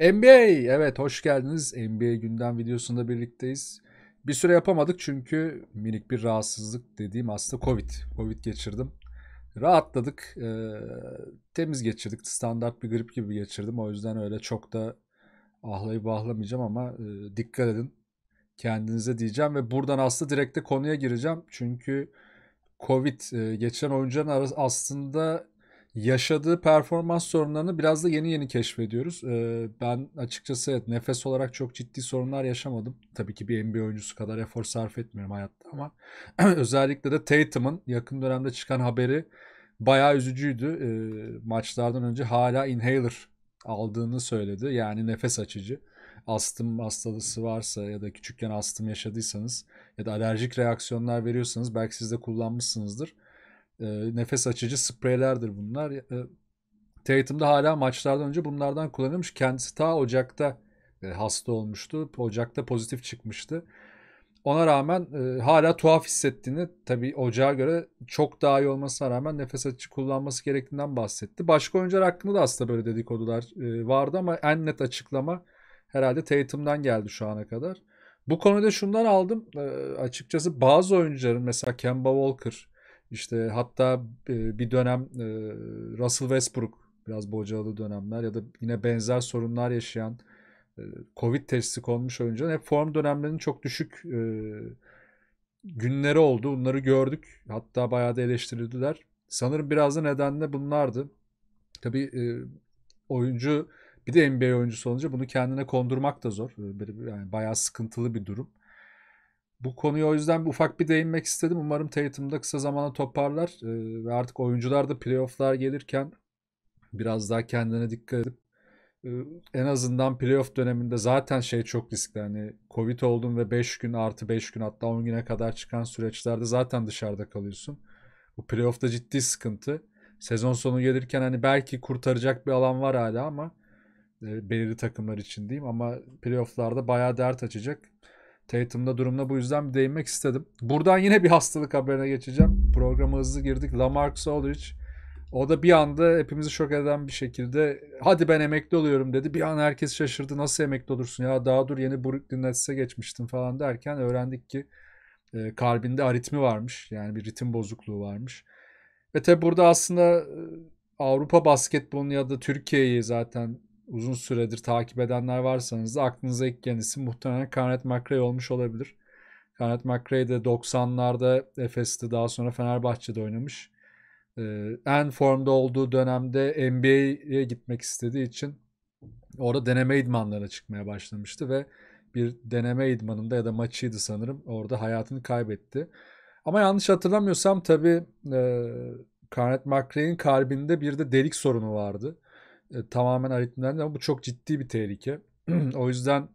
NBA evet hoş geldiniz. NBA gündem videosunda birlikteyiz. Bir süre yapamadık çünkü minik bir rahatsızlık dediğim aslında Covid. Covid geçirdim. Rahatladık. E, temiz geçirdik. Standart bir grip gibi geçirdim. O yüzden öyle çok da ahlayıp ahlamayacağım ama e, dikkat edin. Kendinize diyeceğim ve buradan aslında direkt de konuya gireceğim. Çünkü Covid e, geçen oyuncuların arası aslında yaşadığı performans sorunlarını biraz da yeni yeni keşfediyoruz. Ee, ben açıkçası evet, nefes olarak çok ciddi sorunlar yaşamadım. Tabii ki bir NBA oyuncusu kadar efor sarf etmiyorum hayatta ama özellikle de Tatum'ın yakın dönemde çıkan haberi bayağı üzücüydü. Ee, maçlardan önce hala inhaler aldığını söyledi. Yani nefes açıcı. Astım hastalığı varsa ya da küçükken astım yaşadıysanız ya da alerjik reaksiyonlar veriyorsanız belki siz de kullanmışsınızdır e, nefes açıcı spreylerdir bunlar. E, Tatum'da hala maçlardan önce bunlardan kullanılmış. Kendisi ta Ocak'ta e, hasta olmuştu. Ocak'ta pozitif çıkmıştı. Ona rağmen e, hala tuhaf hissettiğini tabii ocağa göre çok daha iyi olmasına rağmen nefes açıcı kullanması gerektiğinden bahsetti. Başka oyuncular hakkında da aslında böyle dedikodular e, vardı ama en net açıklama herhalde Tatum'dan geldi şu ana kadar. Bu konuda şundan aldım. E, açıkçası bazı oyuncuların mesela Kemba Walker işte hatta e, bir dönem e, Russell Westbrook biraz bocalı dönemler ya da yine benzer sorunlar yaşayan e, Covid testi konmuş oyuncular, hep form dönemlerinin çok düşük günleri oldu. Bunları gördük. Hatta bayağı da eleştirildiler. Sanırım biraz da neden de bunlardı. Tabii oyuncu bir de NBA oyuncusu olunca bunu kendine kondurmak da zor. Yani bayağı sıkıntılı bir durum. Bu konuyu o yüzden bir ufak bir değinmek istedim. Umarım Tatum'da kısa zamanda toparlar e, ve artık oyuncular da playofflar gelirken biraz daha kendine dikkat edip e, en azından playoff döneminde zaten şey çok riskli. Hani Covid oldun ve 5 gün artı 5 gün hatta 10 güne kadar çıkan süreçlerde zaten dışarıda kalıyorsun. Bu playoff'ta ciddi sıkıntı. Sezon sonu gelirken hani belki kurtaracak bir alan var hala ama e, belirli takımlar için diyeyim ama playoff'larda bayağı dert açacak. Tatum'da durumda bu yüzden bir değinmek istedim. Buradan yine bir hastalık haberine geçeceğim. Programa hızlı girdik. Lamarcus Aldridge o da bir anda hepimizi şok eden bir şekilde hadi ben emekli oluyorum dedi. Bir an herkes şaşırdı. Nasıl emekli olursun ya daha dur yeni Brooklyn Nets'e geçmiştim falan derken öğrendik ki e, kalbinde aritmi varmış. Yani bir ritim bozukluğu varmış. Ve tabi burada aslında e, Avrupa basketbolunu ya da Türkiye'yi zaten uzun süredir takip edenler varsanız da aklınıza ilk gelen isim muhtemelen Conrad McRae olmuş olabilir. Conrad McRae de 90'larda Efes'te daha sonra Fenerbahçe'de oynamış. Ee, en formda olduğu dönemde NBA'ye gitmek istediği için orada deneme idmanlarına çıkmaya başlamıştı ve bir deneme idmanında ya da maçıydı sanırım orada hayatını kaybetti. Ama yanlış hatırlamıyorsam tabii e, Conrad McRae'in kalbinde bir de delik sorunu vardı. E, tamamen aritmilendi ama bu çok ciddi bir tehlike. o yüzden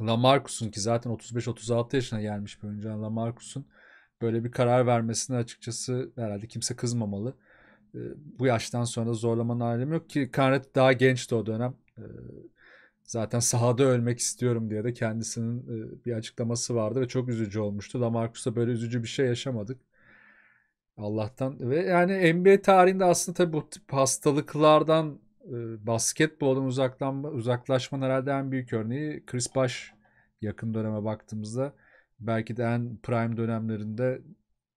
Lamarcus'un ki zaten 35-36 yaşına gelmiş bir oyuncu Lamarcus'un böyle bir karar vermesine açıkçası herhalde kimse kızmamalı. E, bu yaştan sonra zorlamanın alemi yok ki Kanret daha gençti o dönem. E, zaten sahada ölmek istiyorum diye de kendisinin bir açıklaması vardı ve çok üzücü olmuştu. Lamarcus'a böyle üzücü bir şey yaşamadık. Allah'tan ve yani NBA tarihinde aslında tabii bu tip hastalıklardan ee, basketboldan uzaklanma, uzaklaşmanın herhalde en büyük örneği Chris Bosh yakın döneme baktığımızda belki de en prime dönemlerinde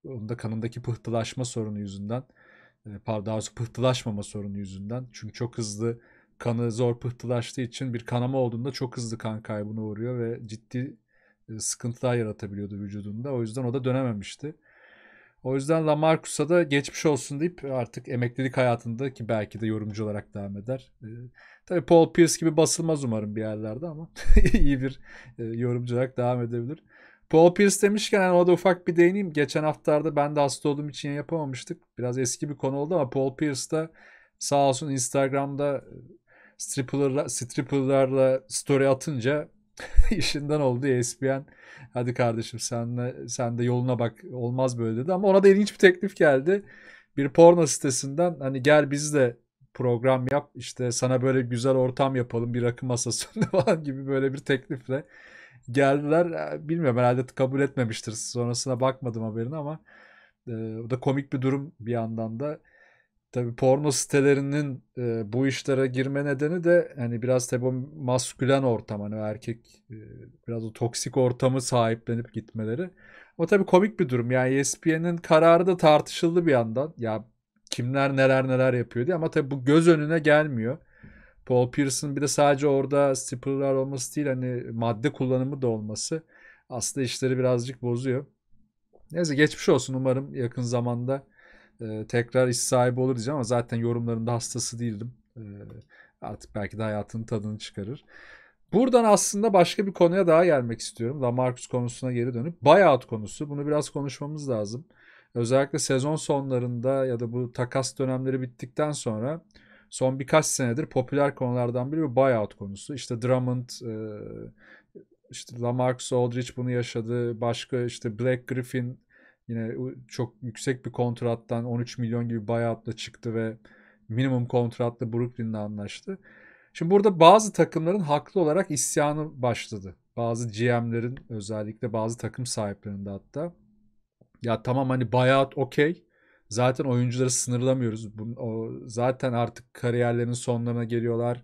onda kanındaki pıhtılaşma sorunu yüzünden e, pardon daha doğrusu pıhtılaşmama sorunu yüzünden çünkü çok hızlı kanı zor pıhtılaştığı için bir kanama olduğunda çok hızlı kan kaybına uğruyor ve ciddi e, sıkıntılar yaratabiliyordu vücudunda. O yüzden o da dönememişti. O yüzden Lamarcus'a da geçmiş olsun deyip artık emeklilik hayatında ki belki de yorumcu olarak devam eder. E, tabii Paul Pierce gibi basılmaz umarım bir yerlerde ama iyi bir e, yorumcu olarak devam edebilir. Paul Pierce demişken yani ona da ufak bir değineyim. Geçen haftalarda ben de hasta olduğum için yapamamıştık. Biraz eski bir konu oldu ama Paul Pierce de sağ olsun Instagram'da e, stripperlarla, stripperlarla story atınca işinden oldu ESPN. Hadi kardeşim sen, de sen de yoluna bak olmaz böyle dedi. Ama ona da ilginç bir teklif geldi. Bir porno sitesinden hani gel biz de program yap işte sana böyle güzel ortam yapalım bir rakı masasında falan gibi böyle bir teklifle geldiler. Bilmiyorum herhalde kabul etmemiştir. Sonrasına bakmadım haberini ama e, o da komik bir durum bir yandan da. Tabii porno sitelerinin e, bu işlere girme nedeni de hani biraz tabii o maskülen ortam hani erkek e, biraz o toksik ortamı sahiplenip gitmeleri. Ama tabii komik bir durum. Yani ESPN'in kararı da tartışıldı bir yandan. Ya kimler neler neler yapıyor diye ama tabii bu göz önüne gelmiyor. Paul Pierce'ın bir de sadece orada stipüler olması değil hani madde kullanımı da olması aslında işleri birazcık bozuyor. Neyse geçmiş olsun umarım yakın zamanda e, tekrar iş sahibi olur diyeceğim ama zaten yorumlarında hastası değildim. E, artık belki de hayatının tadını çıkarır. Buradan aslında başka bir konuya daha gelmek istiyorum. Lamarcus konusuna geri dönüp buyout konusu. Bunu biraz konuşmamız lazım. Özellikle sezon sonlarında ya da bu takas dönemleri bittikten sonra son birkaç senedir popüler konulardan biri bir buyout konusu. İşte Drummond, işte Lamarcus Aldridge bunu yaşadı. Başka işte Black Griffin yine çok yüksek bir kontrattan 13 milyon gibi bayatla çıktı ve minimum kontratla Brooklyn'le anlaştı. Şimdi burada bazı takımların haklı olarak isyanı başladı. Bazı GM'lerin özellikle bazı takım sahiplerinde hatta. Ya tamam hani bayat okey. Zaten oyuncuları sınırlamıyoruz. zaten artık kariyerlerinin sonlarına geliyorlar.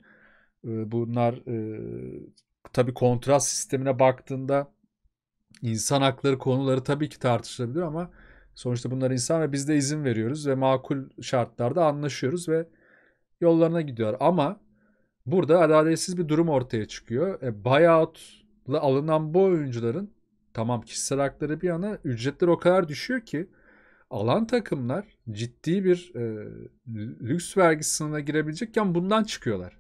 Bunlar e, tabii kontrat sistemine baktığında insan hakları konuları tabii ki tartışılabilir ama sonuçta bunlar insan ve biz de izin veriyoruz ve makul şartlarda anlaşıyoruz ve yollarına gidiyor. Ama burada adaletsiz bir durum ortaya çıkıyor. E, buyout'la alınan bu oyuncuların tamam kişisel hakları bir yana ücretler o kadar düşüyor ki alan takımlar ciddi bir e, lüks vergisine girebilecekken bundan çıkıyorlar.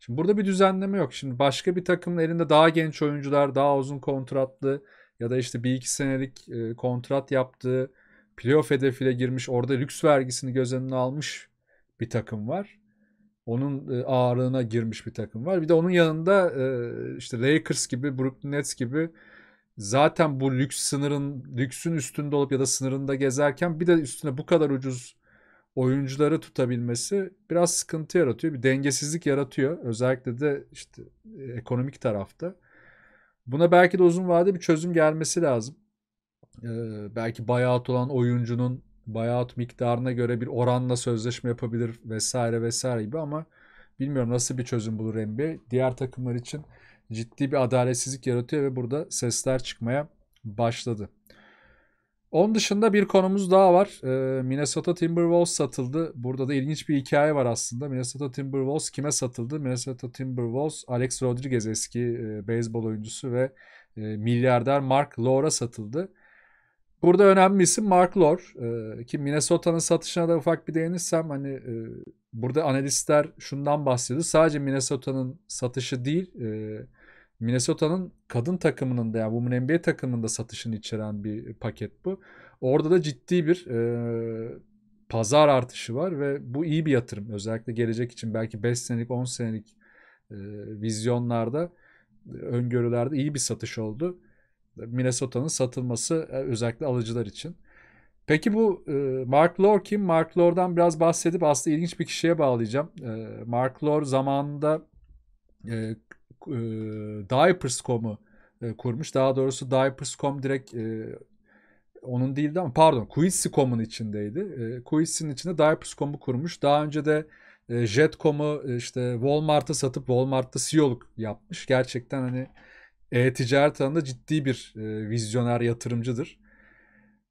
Şimdi burada bir düzenleme yok. Şimdi başka bir takımın elinde daha genç oyuncular, daha uzun kontratlı ya da işte bir iki senelik e, kontrat yaptığı playoff hedefiyle girmiş orada lüks vergisini göz önüne almış bir takım var. Onun e, ağırlığına girmiş bir takım var. Bir de onun yanında e, işte Lakers gibi Brooklyn Nets gibi zaten bu lüks sınırın lüksün üstünde olup ya da sınırında gezerken bir de üstüne bu kadar ucuz oyuncuları tutabilmesi biraz sıkıntı yaratıyor. Bir dengesizlik yaratıyor. Özellikle de işte e, ekonomik tarafta. Buna belki de uzun vadede bir çözüm gelmesi lazım. Ee, belki buyout olan oyuncunun buyout miktarına göre bir oranla sözleşme yapabilir vesaire vesaire gibi ama bilmiyorum nasıl bir çözüm bulur NBA. Diğer takımlar için ciddi bir adaletsizlik yaratıyor ve burada sesler çıkmaya başladı. Onun dışında bir konumuz daha var. Ee, Minnesota Timberwolves satıldı. Burada da ilginç bir hikaye var aslında. Minnesota Timberwolves kime satıldı? Minnesota Timberwolves Alex Rodriguez eski e, beyzbol oyuncusu ve e, milyarder Mark Lore'a satıldı. Burada önemli isim Mark Lore. Ee, e, ki Minnesota'nın satışına da ufak bir değinirsem hani e, burada analistler şundan bahsediyor. Sadece Minnesota'nın satışı değil... E, Minnesota'nın kadın takımının da yani Women NBA takımında satışını içeren bir paket bu. Orada da ciddi bir e, pazar artışı var ve bu iyi bir yatırım. Özellikle gelecek için belki 5 senelik 10 senelik e, vizyonlarda öngörülerde iyi bir satış oldu. Minnesota'nın satılması özellikle alıcılar için. Peki bu e, Mark Lor kim? Mark Lor'dan biraz bahsedip aslında ilginç bir kişiye bağlayacağım. E, Mark Lor zamanında e, e, Diapers.com'u e, kurmuş. Daha doğrusu Diapers.com direkt e, onun değildi ama pardon Quiz.com'un içindeydi. E, Quiz'in içinde Diapers.com'u kurmuş. Daha önce de e, Jet.com'u e, işte Walmart'a satıp Walmart'ta CEO'luk yapmış. Gerçekten hani e-ticaret alanında ciddi bir e, vizyoner yatırımcıdır.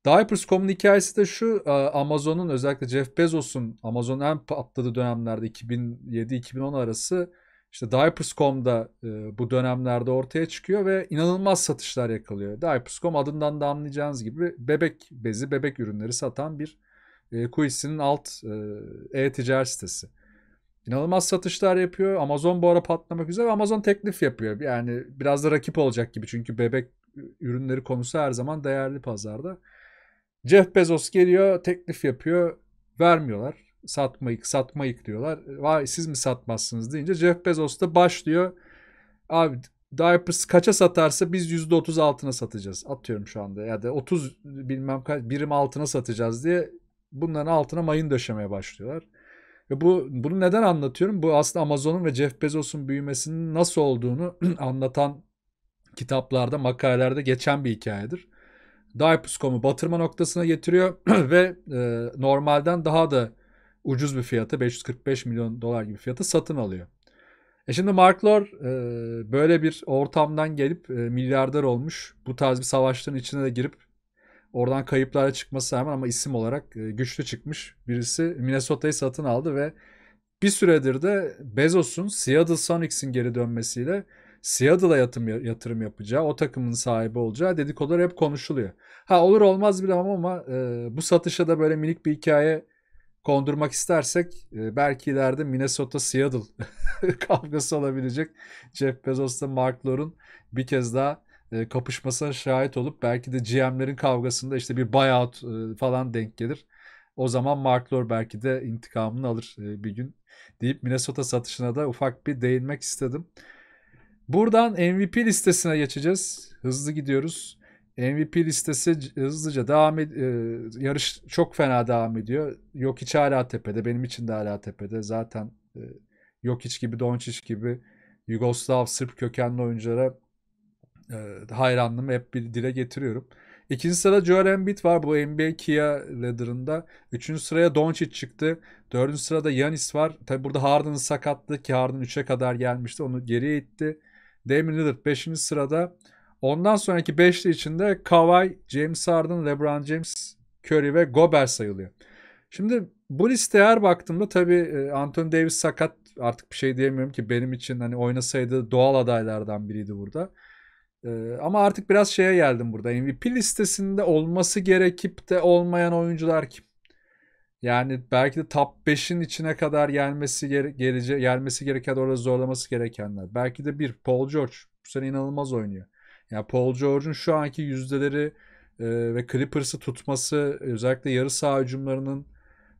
Diapers.com'un hikayesi de şu e, Amazon'un özellikle Jeff Bezos'un Amazon'un en patladığı dönemlerde 2007-2010 arası işte Diapers.com'da e, bu dönemlerde ortaya çıkıyor ve inanılmaz satışlar yakalıyor. Diapers.com adından da anlayacağınız gibi bebek bezi, bebek ürünleri satan bir e, Quizzi'nin alt e, e-ticaret sitesi. İnanılmaz satışlar yapıyor. Amazon bu ara patlamak üzere. Amazon teklif yapıyor. Yani biraz da rakip olacak gibi. Çünkü bebek ürünleri konusu her zaman değerli pazarda. Jeff Bezos geliyor, teklif yapıyor. Vermiyorlar satmayık satmayık diyorlar. Vay siz mi satmazsınız deyince Jeff Bezos da başlıyor. Abi Diapers kaça satarsa biz %30 altına satacağız. Atıyorum şu anda ya da 30 bilmem kaç birim altına satacağız diye bunların altına mayın döşemeye başlıyorlar. Ve bu bunu neden anlatıyorum? Bu aslında Amazon'un ve Jeff Bezos'un büyümesinin nasıl olduğunu anlatan kitaplarda, makalelerde geçen bir hikayedir. Diapers.com'u batırma noktasına getiriyor ve e, normalden daha da ucuz bir fiyata 545 milyon dolar gibi fiyata satın alıyor. E şimdi Mark Lor e, böyle bir ortamdan gelip e, milyarder olmuş. Bu tarz bir savaşların içine de girip oradan kayıplara çıkması hemen ama isim olarak e, güçlü çıkmış birisi. Minnesota'yı satın aldı ve bir süredir de Bezos'un Seattle Sonics'in geri dönmesiyle Seattle'a yatırım, yatırım yapacağı, o takımın sahibi olacağı dedikodular hep konuşuluyor. Ha olur olmaz bilemem ama e, bu satışa da böyle minik bir hikaye kondurmak istersek e, belki ileride Minnesota Seattle kavgası olabilecek. Jeff Bezos'la Mark Lore'un bir kez daha e, kapışmasına şahit olup belki de GM'lerin kavgasında işte bir buyout e, falan denk gelir. O zaman Mark Lore belki de intikamını alır bir gün deyip Minnesota satışına da ufak bir değinmek istedim. Buradan MVP listesine geçeceğiz. Hızlı gidiyoruz. MVP listesi hızlıca devam ediyor. E, yarış çok fena devam ediyor. Yok hiç hala tepede. Benim için de hala tepede. Zaten yok e, hiç gibi Doncic gibi Yugoslav Sırp kökenli oyunculara e, hayranlığımı hep bir dile getiriyorum. İkinci sırada Joel Embiid var bu NBA Kia ladder'ında. Üçüncü sıraya Doncic çıktı. Dördüncü sırada Yanis var. Tabi burada Harden'ın sakatlığı ki Harden 3'e kadar gelmişti. Onu geriye itti. Damian Lillard 5. sırada. Ondan sonraki beşli içinde Kawhi, James Harden, LeBron James, Curry ve Gobert sayılıyor. Şimdi bu listeye her baktığımda tabii e, Anthony Davis sakat artık bir şey diyemiyorum ki benim için hani oynasaydı doğal adaylardan biriydi burada. E, ama artık biraz şeye geldim burada. MVP listesinde olması gerekip de olmayan oyuncular kim? Yani belki de top 5'in içine kadar gelmesi gere gelece gelmesi gereken orada zorlaması gerekenler. Belki de bir Paul George bu sene inanılmaz oynuyor. Yani Paul George'un şu anki yüzdeleri e, ve Clippers'ı tutması özellikle yarı saha hücumlarının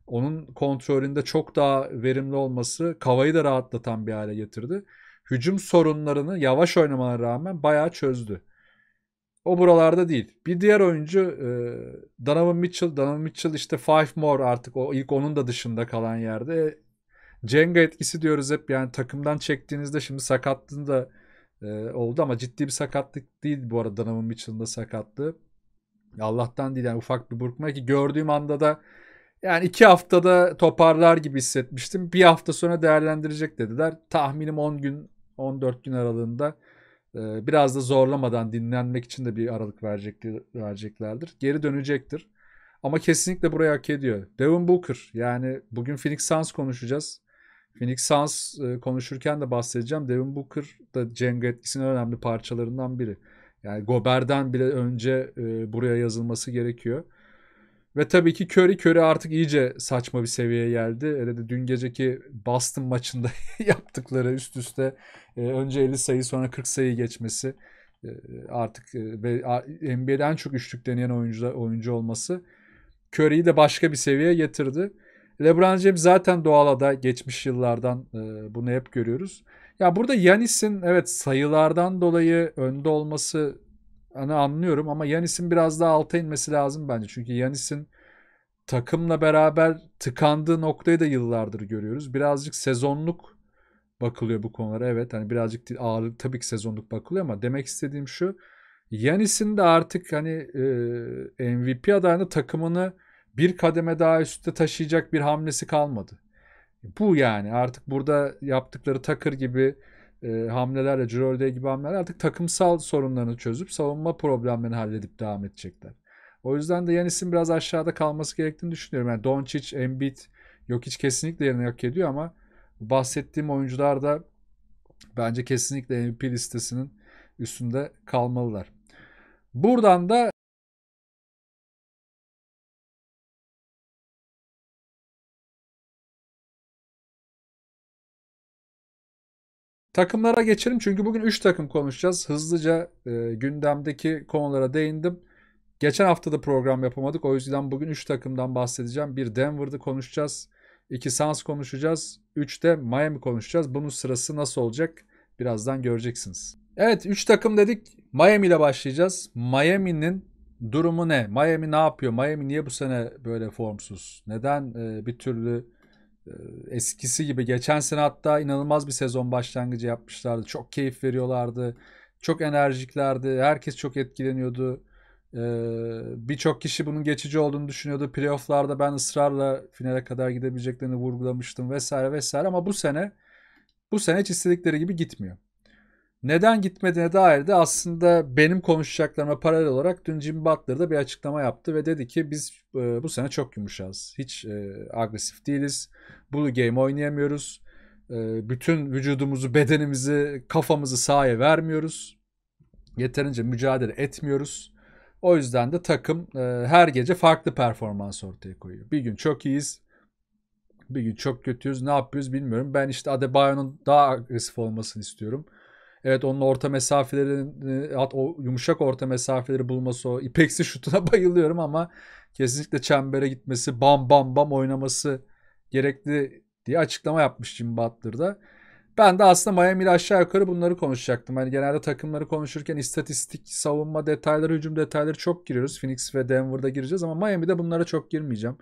onun kontrolünde çok daha verimli olması Kavayı da rahatlatan bir hale getirdi. Hücum sorunlarını yavaş oynamana rağmen bayağı çözdü. O buralarda değil. Bir diğer oyuncu e, Donovan Mitchell. Donovan Mitchell işte five more artık o ilk onun da dışında kalan yerde. Cenga etkisi diyoruz hep yani takımdan çektiğinizde şimdi sakatlığını da e, oldu ama ciddi bir sakatlık değil bu arada Donovan Mitchell'ın da sakatlığı. Allah'tan değil yani ufak bir burkma ki gördüğüm anda da yani iki haftada toparlar gibi hissetmiştim. Bir hafta sonra değerlendirecek dediler. Tahminim 10 gün 14 gün aralığında e, biraz da zorlamadan dinlenmek için de bir aralık verecek, vereceklerdir. Geri dönecektir. Ama kesinlikle buraya hak ediyor. Devin Booker yani bugün Phoenix Suns konuşacağız. Phoenix Suns e, konuşurken de bahsedeceğim. Devin Booker da Cenk etkisinin önemli parçalarından biri. Yani Gober'den bile önce e, buraya yazılması gerekiyor. Ve tabii ki Curry, Curry artık iyice saçma bir seviyeye geldi. Hele de dün geceki Boston maçında yaptıkları üst üste e, önce 50 sayı sonra 40 sayı geçmesi e, artık e, ve NBA'den çok üçlük deneyen oyuncu, oyuncu olması Curry'i de başka bir seviyeye getirdi. LeBron James zaten doğal ada geçmiş yıllardan e, bunu hep görüyoruz. Ya burada Yanis'in evet sayılardan dolayı önde olması hani anlıyorum ama Yanis'in biraz daha alta inmesi lazım bence. Çünkü Yanis'in takımla beraber tıkandığı noktayı da yıllardır görüyoruz. Birazcık sezonluk bakılıyor bu konulara. Evet hani birazcık ağırlık tabii ki sezonluk bakılıyor ama demek istediğim şu. Yanis'in de artık hani e, MVP adayını takımını bir kademe daha üstte taşıyacak bir hamlesi kalmadı. Bu yani artık burada yaptıkları takır gibi e, hamlelerle, Cirolde gibi hamleler artık takımsal sorunlarını çözüp savunma problemlerini halledip devam edecekler. O yüzden de Yanis'in biraz aşağıda kalması gerektiğini düşünüyorum. Yani Doncic, Embiid, yok hiç kesinlikle yerini hak ediyor ama bahsettiğim oyuncular da bence kesinlikle MVP listesinin üstünde kalmalılar. Buradan da Takımlara geçelim çünkü bugün 3 takım konuşacağız. Hızlıca e, gündemdeki konulara değindim. Geçen hafta da program yapamadık. O yüzden bugün 3 takımdan bahsedeceğim. Bir Denver'da konuşacağız. 2 Suns konuşacağız. 3 de Miami konuşacağız. Bunun sırası nasıl olacak? Birazdan göreceksiniz. Evet 3 takım dedik. Miami ile başlayacağız. Miami'nin durumu ne? Miami ne yapıyor? Miami niye bu sene böyle formsuz? Neden e, bir türlü ee, eskisi gibi. Geçen sene hatta inanılmaz bir sezon başlangıcı yapmışlardı. Çok keyif veriyorlardı. Çok enerjiklerdi. Herkes çok etkileniyordu. Ee, birçok kişi bunun geçici olduğunu düşünüyordu. Playoff'larda ben ısrarla finale kadar gidebileceklerini vurgulamıştım vesaire vesaire ama bu sene bu sene hiç istedikleri gibi gitmiyor. Neden gitmediğine dair de aslında benim konuşacaklarıma paralel olarak dün Jim Butler da bir açıklama yaptı ve dedi ki biz e, bu sene çok yumuşağız. Hiç e, agresif değiliz. Blue game oynayamıyoruz. E, bütün vücudumuzu, bedenimizi, kafamızı sahaya vermiyoruz. Yeterince mücadele etmiyoruz. O yüzden de takım e, her gece farklı performans ortaya koyuyor. Bir gün çok iyiyiz, bir gün çok kötüyüz. Ne yapıyoruz bilmiyorum. Ben işte Adebayo'nun daha agresif olmasını istiyorum. Evet onun orta mesafelerini at o yumuşak orta mesafeleri bulması o ipeksi şutuna bayılıyorum ama kesinlikle çembere gitmesi bam bam bam oynaması gerekli diye açıklama yapmış Jim Butler'da. Ben de aslında Miami ile aşağı yukarı bunları konuşacaktım. Hani genelde takımları konuşurken istatistik, savunma detayları, hücum detayları çok giriyoruz. Phoenix ve Denver'da gireceğiz ama Miami'de bunlara çok girmeyeceğim.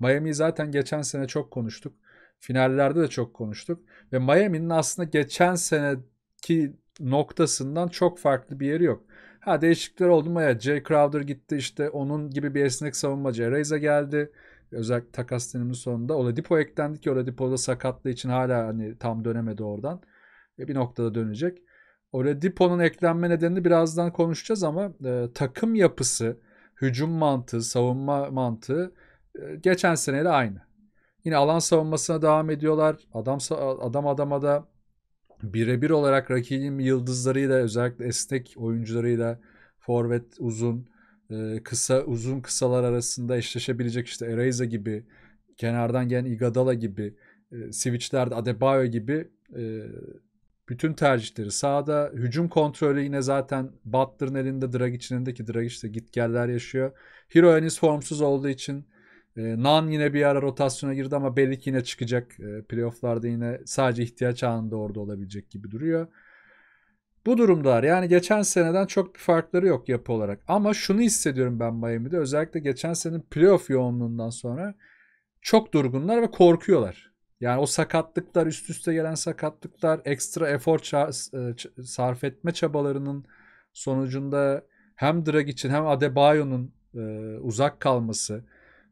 Miami'yi zaten geçen sene çok konuştuk. Finallerde de çok konuştuk. Ve Miami'nin aslında geçen sene ki noktasından çok farklı bir yeri yok. Ha değişiklikler oldu mu? ya? Jay Crowder gitti işte onun gibi bir esnek savunmacı Reza geldi. Özellikle takas döneminin sonunda Oladipo eklendi ki Oladipo da sakatlığı için hala hani tam dönemedi oradan. E, bir noktada dönecek. Oladipo'nun eklenme nedenini birazdan konuşacağız ama e, takım yapısı, hücum mantığı, savunma mantığı e, geçen seneyle aynı. Yine alan savunmasına devam ediyorlar. Adam adam adama da birebir olarak rakibin yıldızlarıyla özellikle esnek oyuncularıyla forvet uzun e, kısa uzun kısalar arasında eşleşebilecek işte Ereza gibi kenardan gelen Igadala gibi e, switchlerde Adebayo gibi e, bütün tercihleri sağda hücum kontrolü yine zaten Butler'ın elinde Dragic'in elindeki Dragic de git geller yaşıyor. Hero henüz formsuz olduğu için e, Nan yine bir ara rotasyona girdi ama belli ki yine çıkacak. E, playofflarda yine sadece ihtiyaç anında orada olabilecek gibi duruyor. Bu durumdalar yani geçen seneden çok bir farkları yok yapı olarak. Ama şunu hissediyorum ben Miami'de özellikle geçen senenin playoff yoğunluğundan sonra çok durgunlar ve korkuyorlar. Yani o sakatlıklar üst üste gelen sakatlıklar ekstra efor e, sarf etme çabalarının sonucunda hem Drag için hem Adebayo'nun e, uzak kalması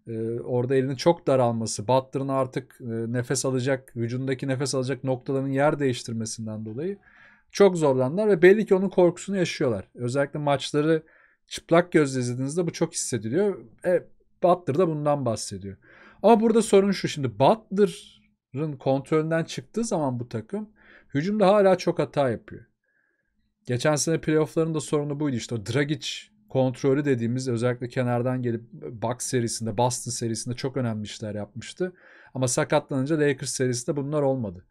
ee, orada elinin çok daralması, Butler'ın artık e, nefes alacak, vücudundaki nefes alacak noktaların yer değiştirmesinden dolayı çok zorlandılar ve belli ki onun korkusunu yaşıyorlar. Özellikle maçları çıplak gözle izlediğinizde bu çok hissediliyor. E, Butler da bundan bahsediyor. Ama burada sorun şu şimdi Butler'ın kontrolünden çıktığı zaman bu takım hücumda hala çok hata yapıyor. Geçen sene playoff'ların da sorunu buydu işte o Dragic kontrolü dediğimiz özellikle kenardan gelip e, Bucks serisinde, Boston serisinde çok önemli işler yapmıştı. Ama sakatlanınca Lakers serisinde bunlar olmadı.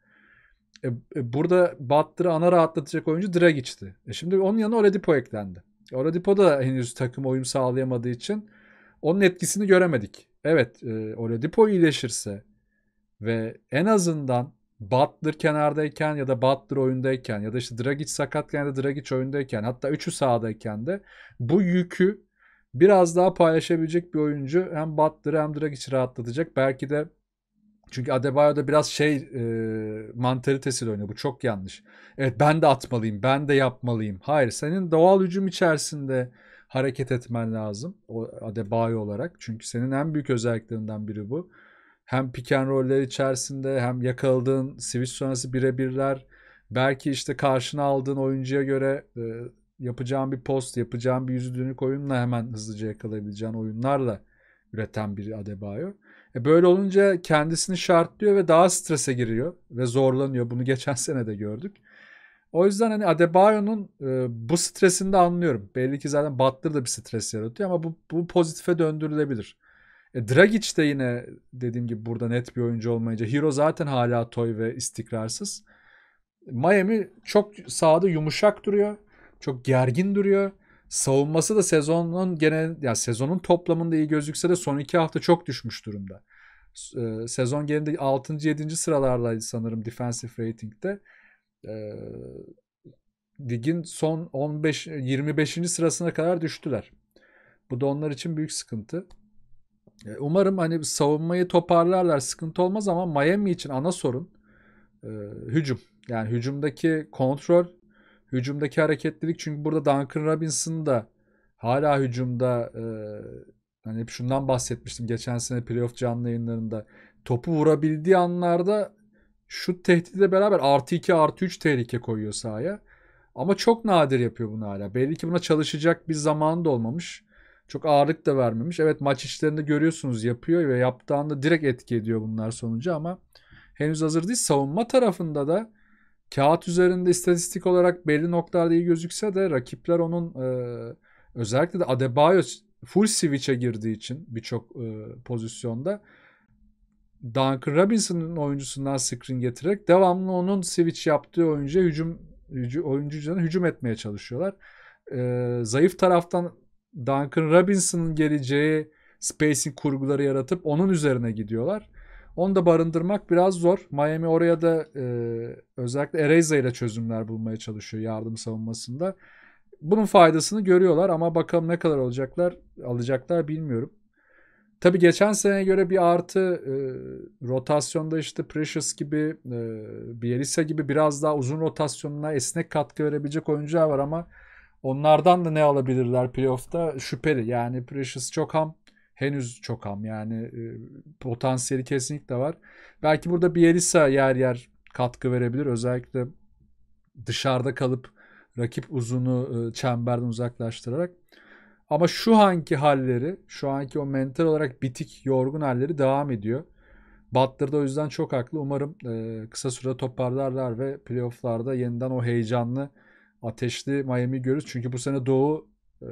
E, e, burada Butler'ı ana rahatlatacak oyuncu Dragic'ti. E şimdi onun yanına Oladipo eklendi. E, Oladipo da henüz takım uyum sağlayamadığı için onun etkisini göremedik. Evet e, Oladipo iyileşirse ve en azından Butler kenardayken ya da Butler oyundayken ya da işte Dragic sakatken ya da Dragic oyundayken hatta üçü sahadayken de bu yükü biraz daha paylaşabilecek bir oyuncu hem Butler'ı hem Dragic'i rahatlatacak. Belki de çünkü Adebayo'da biraz şey e, mantalitesiyle oynuyor. Bu çok yanlış. Evet ben de atmalıyım, ben de yapmalıyım. Hayır senin doğal hücum içerisinde hareket etmen lazım o Adebayo olarak. Çünkü senin en büyük özelliklerinden biri bu hem pick and roller içerisinde hem yakaladığın switch sonrası birebirler belki işte karşına aldığın oyuncuya göre e, yapacağın bir post, yapacağın bir yüzü dönük oyunla hemen hızlıca yakalayabileceğin oyunlarla üreten bir Adebayo. E böyle olunca kendisini şartlıyor ve daha strese giriyor ve zorlanıyor. Bunu geçen sene de gördük. O yüzden hani Adebayo'nun e, bu stresini de anlıyorum. Belli ki zaten Butler da bir stres yaratıyor ama bu, bu pozitife döndürülebilir. E, Dragic de yine dediğim gibi burada net bir oyuncu olmayınca Hero zaten hala toy ve istikrarsız. Miami çok sahada yumuşak duruyor. Çok gergin duruyor. Savunması da sezonun gene ya yani sezonun toplamında iyi gözükse de son iki hafta çok düşmüş durumda. E, sezon genelinde 6. 7. sıralarda sanırım defensive rating'de. E, ligin son 15 25. sırasına kadar düştüler. Bu da onlar için büyük sıkıntı. E, umarım hani savunmayı toparlarlar sıkıntı olmaz ama Miami için ana sorun e, hücum. Yani hücumdaki kontrol, hücumdaki hareketlilik çünkü burada Duncan Robinson da hala hücumda e, hani hep şundan bahsetmiştim geçen sene playoff canlı yayınlarında topu vurabildiği anlarda şut tehdidiyle beraber artı 2 artı 3 tehlike koyuyor sahaya. Ama çok nadir yapıyor bunu hala. Belli ki buna çalışacak bir zaman da olmamış. Çok ağırlık da vermemiş. Evet maç işlerinde görüyorsunuz yapıyor ve yaptığında direkt etki ediyor bunlar sonucu ama henüz hazır değil. Savunma tarafında da kağıt üzerinde istatistik olarak belli noktalarda iyi gözükse de rakipler onun e, özellikle de Adebayo full switch'e girdiği için birçok e, pozisyonda Duncan Robinson'ın oyuncusundan screen getirerek devamlı onun switch yaptığı oyuncuya hücum oyuncu, oyuncu hücum etmeye çalışıyorlar. E, zayıf taraftan Duncan Robinson'ın geleceği spacing kurguları yaratıp onun üzerine gidiyorlar. Onu da barındırmak biraz zor. Miami oraya da e, özellikle Ereza ile çözümler bulmaya çalışıyor yardım savunmasında. Bunun faydasını görüyorlar ama bakalım ne kadar olacaklar alacaklar bilmiyorum. Tabii geçen seneye göre bir artı e, rotasyonda işte Precious gibi, e, Bielisa gibi biraz daha uzun rotasyonuna esnek katkı verebilecek oyuncular var ama Onlardan da ne alabilirler playoff'ta şüpheli. Yani Precious çok ham. Henüz çok ham. Yani e, potansiyeli kesinlikle var. Belki burada Bielisa yer yer katkı verebilir. Özellikle dışarıda kalıp rakip uzunu e, çemberden uzaklaştırarak. Ama şu anki halleri, şu anki o mental olarak bitik, yorgun halleri devam ediyor. Butler da o yüzden çok haklı. Umarım e, kısa sürede toparlarlar ve playofflarda yeniden o heyecanlı ateşli Miami görürüz. Çünkü bu sene Doğu e,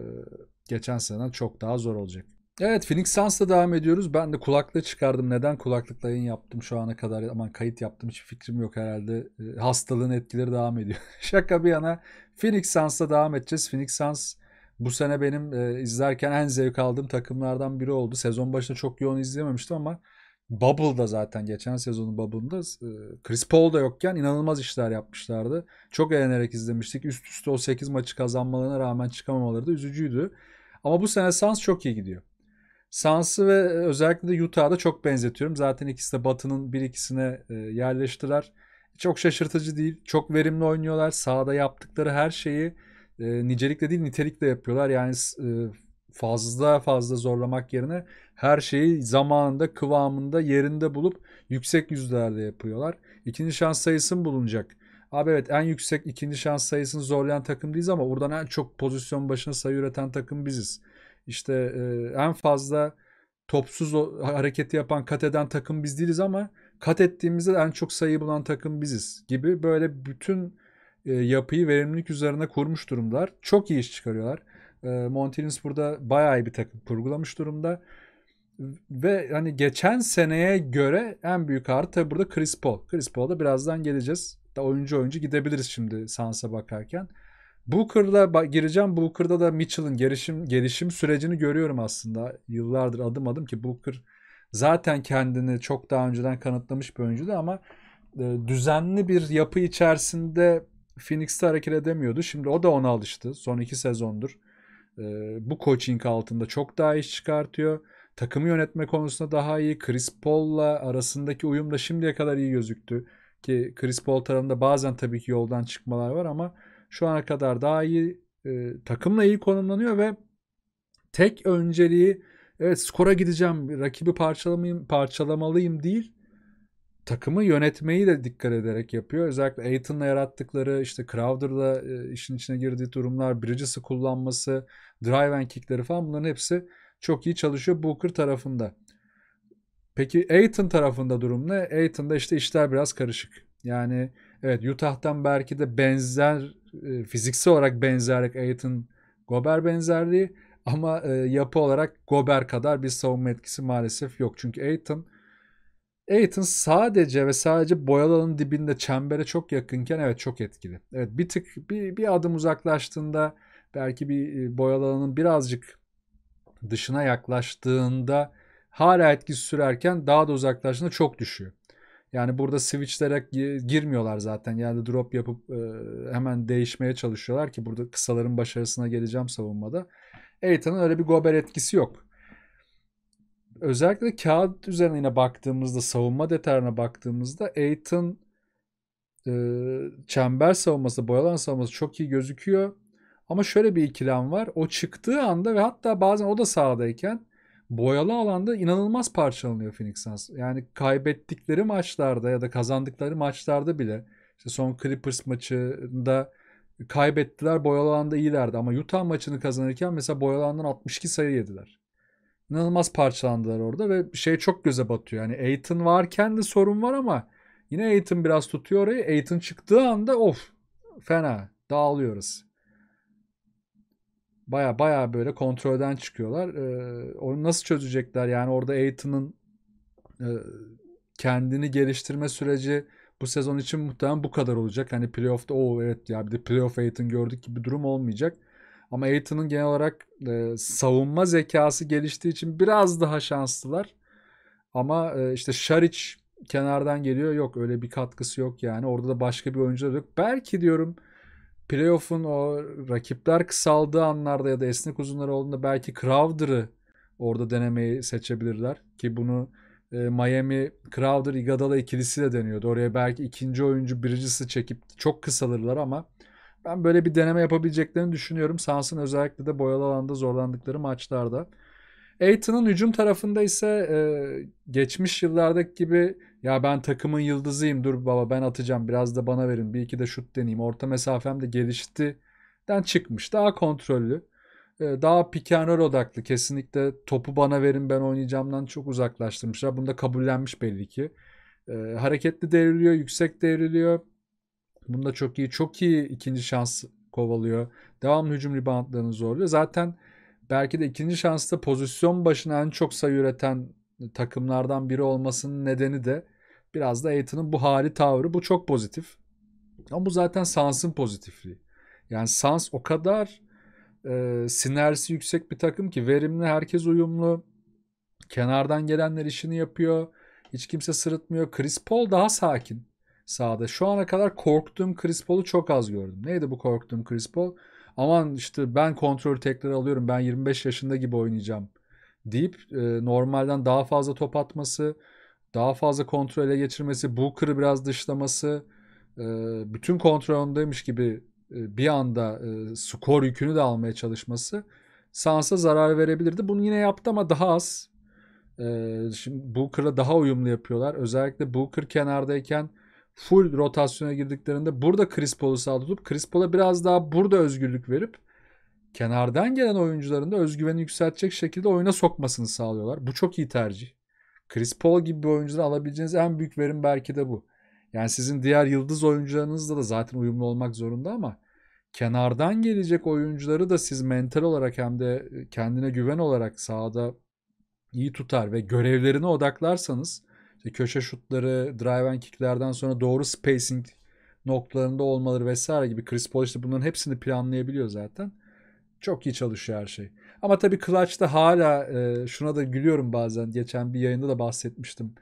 geçen seneden çok daha zor olacak. Evet Phoenix Suns'la devam ediyoruz. Ben de kulaklığı çıkardım. Neden kulaklıkla yayın yaptım şu ana kadar? Aman kayıt yaptım hiç fikrim yok herhalde. E, hastalığın etkileri devam ediyor. Şaka bir yana Phoenix Suns'la devam edeceğiz. Phoenix Suns bu sene benim e, izlerken en zevk aldığım takımlardan biri oldu. Sezon başında çok yoğun izleyememiştim ama Bubble'da zaten geçen sezonun Bubble'da e, Chris Paul da yokken inanılmaz işler yapmışlardı. Çok eğlenerek izlemiştik. Üst üste o 8 maçı kazanmalarına rağmen çıkamamaları da üzücüydü. Ama bu sene Suns çok iyi gidiyor. Suns'ı ve e, özellikle de Utah'da çok benzetiyorum. Zaten ikisi de Batı'nın bir ikisine e, yerleştiler. Çok şaşırtıcı değil. Çok verimli oynuyorlar. Sahada yaptıkları her şeyi nicelikle değil nitelikle yapıyorlar. Yani fazla fazla zorlamak yerine her şeyi zamanında, kıvamında, yerinde bulup yüksek yüzlerde yapıyorlar. İkinci şans sayısı bulunacak? Abi evet en yüksek ikinci şans sayısını zorlayan takım değiliz ama buradan en çok pozisyon başına sayı üreten takım biziz. İşte e, en fazla topsuz hareketi yapan, kat eden takım biz değiliz ama kat ettiğimizde en çok sayı bulan takım biziz gibi böyle bütün e, yapıyı verimlilik üzerine kurmuş durumdalar. Çok iyi iş çıkarıyorlar. Ee, Montelins burada bayağı bir takım kurgulamış durumda. Ve hani geçen seneye göre en büyük artı tabii burada Chris Paul. Chris Paul'a da birazdan geleceğiz. Da oyuncu oyuncu gidebiliriz şimdi Sans'a bakarken. Booker'da gireceğim. Booker'da da Mitchell'ın gelişim gelişim sürecini görüyorum aslında. Yıllardır adım adım ki Booker zaten kendini çok daha önceden kanıtlamış bir oyuncuydu ama e, düzenli bir yapı içerisinde Phoenix'te hareket edemiyordu. Şimdi o da ona alıştı. Son iki sezondur e, bu coaching altında çok daha iş çıkartıyor. Takımı yönetme konusunda daha iyi. Chris Paul'la arasındaki uyum da şimdiye kadar iyi gözüktü. Ki Chris Paul tarafında bazen tabii ki yoldan çıkmalar var ama şu ana kadar daha iyi e, takımla iyi konumlanıyor ve tek önceliği evet skora gideceğim, rakibi parçalamayayım, parçalamalıyım değil. Takımı yönetmeyi de dikkat ederek yapıyor. Özellikle Aiton'la yarattıkları, işte Crowder'la e, işin içine girdiği durumlar, Bridges'ı kullanması, drive and kickleri falan bunların hepsi çok iyi çalışıyor Booker tarafında. Peki Aiton tarafında durum ne? Aiton'da işte işler biraz karışık. Yani evet Utah'tan belki de benzer e, fiziksel olarak benzerlik Aiton Gober benzerliği ama e, yapı olarak Gober kadar bir savunma etkisi maalesef yok. Çünkü Aiton Aiton sadece ve sadece boyalı dibinde çembere çok yakınken evet çok etkili. Evet bir tık bir, bir adım uzaklaştığında belki bir e, boy alanının birazcık dışına yaklaştığında hala etkisi sürerken daha da uzaklaştığında çok düşüyor. Yani burada switchlere girmiyorlar zaten. Yani drop yapıp e, hemen değişmeye çalışıyorlar ki burada kısaların başarısına geleceğim savunmada. Eitan'ın öyle bir gober etkisi yok. Özellikle kağıt üzerine baktığımızda savunma detayına baktığımızda Eitan e, çember savunması, boyalan savunması çok iyi gözüküyor. Ama şöyle bir ikilem var. O çıktığı anda ve hatta bazen o da sahadayken boyalı alanda inanılmaz parçalanıyor Phoenix Suns. Yani kaybettikleri maçlarda ya da kazandıkları maçlarda bile işte son Clippers maçında kaybettiler boyalı alanda iyilerdi ama Utah maçını kazanırken mesela boyalı alandan 62 sayı yediler. İnanılmaz parçalandılar orada ve şey çok göze batıyor. Yani Aiton varken de sorun var ama yine Aiton biraz tutuyor orayı. Aiton çıktığı anda of fena dağılıyoruz baya baya böyle kontrolden çıkıyorlar. E, ee, onu nasıl çözecekler? Yani orada Aiton'un e, kendini geliştirme süreci bu sezon için muhtemelen bu kadar olacak. Hani playoff'ta o evet ya bir de playoff Aiton gördük gibi durum olmayacak. Ama Aiton'un genel olarak e, savunma zekası geliştiği için biraz daha şanslılar. Ama e, işte Şaric kenardan geliyor. Yok öyle bir katkısı yok yani. Orada da başka bir oyuncu yok. Belki diyorum playoff'un o rakipler kısaldığı anlarda ya da esnek uzunlar olduğunda belki Crowder'ı orada denemeyi seçebilirler. Ki bunu e, Miami Crowder Igadala ikilisi de deniyordu. Oraya belki ikinci oyuncu birincisi çekip çok kısalırlar ama ben böyle bir deneme yapabileceklerini düşünüyorum. Sans'ın özellikle de boyalı alanda zorlandıkları maçlarda. Aiton'un hücum tarafında ise e, geçmiş yıllardaki gibi ya ben takımın yıldızıyım dur baba ben atacağım biraz da bana verin bir iki de şut deneyeyim. Orta mesafem de gelişti. geliştiden çıkmış. Daha kontrollü. E, daha pikenrol odaklı kesinlikle topu bana verin ben oynayacağımdan çok uzaklaştırmışlar. Bunu da kabullenmiş belli ki. E, hareketli devriliyor, yüksek devriliyor. Bunda çok iyi. Çok iyi ikinci şans kovalıyor. Devamlı hücum reboundlarını zorluyor. Zaten belki de ikinci şansta pozisyon başına en çok sayı üreten takımlardan biri olmasının nedeni de biraz da Aiton'un bu hali tavrı. Bu çok pozitif. Ama bu zaten Sans'ın pozitifliği. Yani Sans o kadar e, sinerjisi yüksek bir takım ki verimli, herkes uyumlu. Kenardan gelenler işini yapıyor. Hiç kimse sırıtmıyor. Chris Paul daha sakin sahada. Şu ana kadar korktuğum Chris Paul'u çok az gördüm. Neydi bu korktuğum Chris Paul? Aman işte ben kontrol tekrar alıyorum. Ben 25 yaşında gibi oynayacağım deyip e, normalden daha fazla top atması, daha fazla kontrole geçirmesi, Booker'ı biraz dışlaması, e, bütün kontrolündeymiş gibi e, bir anda e, skor yükünü de almaya çalışması Sans'a zarar verebilirdi. Bunu yine yaptı ama daha az. E, şimdi Booker'la daha uyumlu yapıyorlar. Özellikle Booker kenardayken full rotasyona girdiklerinde burada Chris Paul'u sağ tutup Chris Paul'a biraz daha burada özgürlük verip kenardan gelen oyuncuların da özgüveni yükseltecek şekilde oyuna sokmasını sağlıyorlar. Bu çok iyi tercih. Chris Paul gibi bir oyuncudan alabileceğiniz en büyük verim belki de bu. Yani sizin diğer yıldız oyuncularınızla da zaten uyumlu olmak zorunda ama kenardan gelecek oyuncuları da siz mental olarak hem de e, kendine güven olarak sahada iyi tutar ve görevlerine odaklarsanız işte köşe şutları, drive and kicklerden sonra doğru spacing noktalarında olmaları vesaire gibi Chris Paul işte bunların hepsini planlayabiliyor zaten çok iyi çalışıyor her şey. Ama tabii Clutch'ta hala e, şuna da gülüyorum bazen. Geçen bir yayında da bahsetmiştim.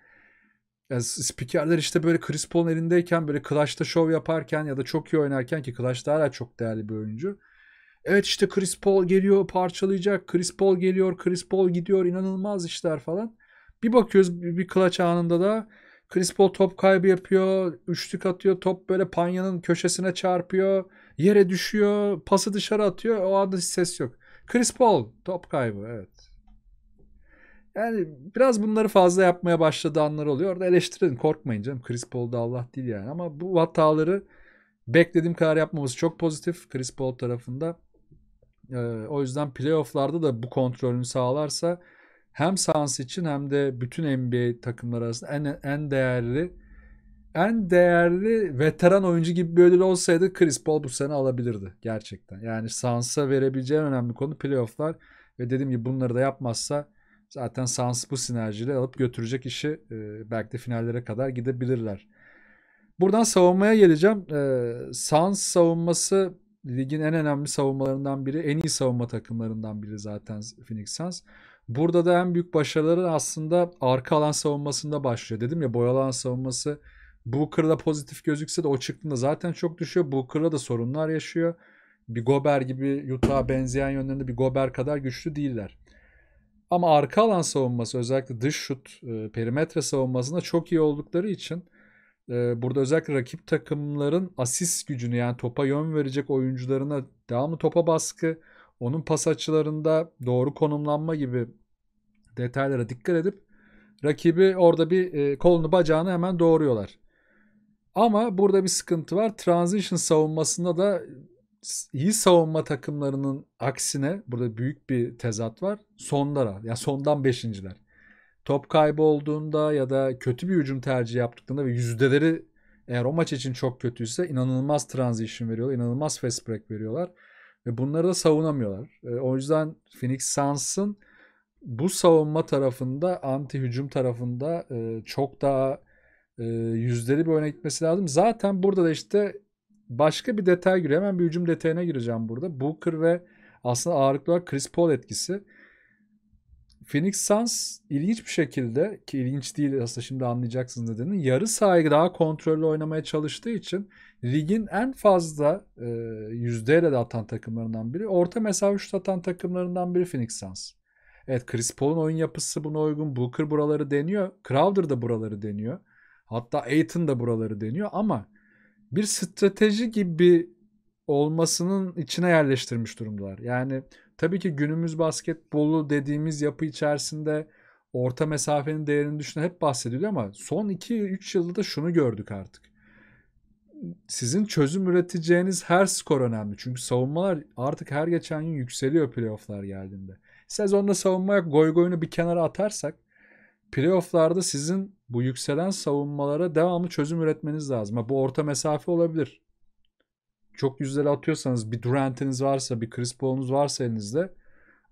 Yani spikerler işte böyle Chris Paul'un elindeyken böyle Clutch'ta şov yaparken ya da çok iyi oynarken ki Clutch'ta hala çok değerli bir oyuncu. Evet işte Chris Paul geliyor parçalayacak. Chris Paul geliyor. Chris Paul gidiyor. inanılmaz işler falan. Bir bakıyoruz bir clutch anında da Chris Paul top kaybı yapıyor. Üçlük atıyor. Top böyle panyanın köşesine çarpıyor. Yere düşüyor, pası dışarı atıyor. O anda ses yok. Chris Paul top kaybı evet. Yani biraz bunları fazla yapmaya başladığı anlar oluyor. Orada eleştirin korkmayın canım. Chris Paul da Allah değil yani. Ama bu hataları beklediğim kadar yapmaması çok pozitif Chris Paul tarafında. Ee, o yüzden playofflarda da bu kontrolünü sağlarsa hem Suns için hem de bütün NBA takımları arasında en, en değerli en değerli veteran oyuncu gibi bir ödül olsaydı Chris Paul bu sene alabilirdi gerçekten. Yani Sans'a verebileceği önemli konu playofflar ve dediğim gibi bunları da yapmazsa zaten Sans bu sinerjiyle alıp götürecek işi e, belki de finallere kadar gidebilirler. Buradan savunmaya geleceğim. E, Sans savunması ligin en önemli savunmalarından biri. En iyi savunma takımlarından biri zaten Phoenix Suns. Burada da en büyük başarıları aslında arka alan savunmasında başlıyor. Dedim ya boyalı alan savunması Booker'la pozitif gözükse de o çıktığında zaten çok düşüyor. Booker'la da sorunlar yaşıyor. Bir Gober gibi Utah'a benzeyen yönlerinde bir Gober kadar güçlü değiller. Ama arka alan savunması özellikle dış şut e, perimetre savunmasında çok iyi oldukları için e, burada özellikle rakip takımların asist gücünü yani topa yön verecek oyuncularına devamlı topa baskı, onun pas açılarında doğru konumlanma gibi detaylara dikkat edip rakibi orada bir e, kolunu bacağını hemen doğruyorlar. Ama burada bir sıkıntı var. Transition savunmasında da iyi savunma takımlarının aksine burada büyük bir tezat var. Sonlara ya yani sondan beşinciler. Top kaybı olduğunda ya da kötü bir hücum tercihi yaptıklarında ve yüzdeleri eğer o maç için çok kötüyse inanılmaz transition veriyorlar. inanılmaz fast break veriyorlar. Ve bunları da savunamıyorlar. E, o yüzden Phoenix Suns'ın bu savunma tarafında anti hücum tarafında e, çok daha e, yüzleri bir öne gitmesi lazım. Zaten burada da işte başka bir detay giriyor. Hemen bir hücum detayına gireceğim burada. Booker ve aslında ağırlıklı olarak Chris Paul etkisi. Phoenix Suns ilginç bir şekilde ki ilginç değil aslında şimdi anlayacaksınız nedenini. Yarı sahayı daha kontrollü oynamaya çalıştığı için ligin en fazla e, yüzdeyle de atan takımlarından biri. Orta mesafe şut atan takımlarından biri Phoenix Suns. Evet Chris Paul'un oyun yapısı buna uygun. Booker buraları deniyor. Crowder da buraları deniyor. Hatta Aiton da buraları deniyor ama bir strateji gibi olmasının içine yerleştirmiş durumdalar. Yani tabii ki günümüz basketbolu dediğimiz yapı içerisinde orta mesafenin değerini düşünen hep bahsediliyor ama son 2-3 yılda da şunu gördük artık. Sizin çözüm üreteceğiniz her skor önemli. Çünkü savunmalar artık her geçen gün yükseliyor playofflar geldiğinde. Sezonda savunma goy goyunu bir kenara atarsak playofflarda sizin bu yükselen savunmalara devamlı çözüm üretmeniz lazım. Bu orta mesafe olabilir. Çok yüzdeli atıyorsanız bir Durant'iniz varsa bir Chris Paul'unuz varsa elinizde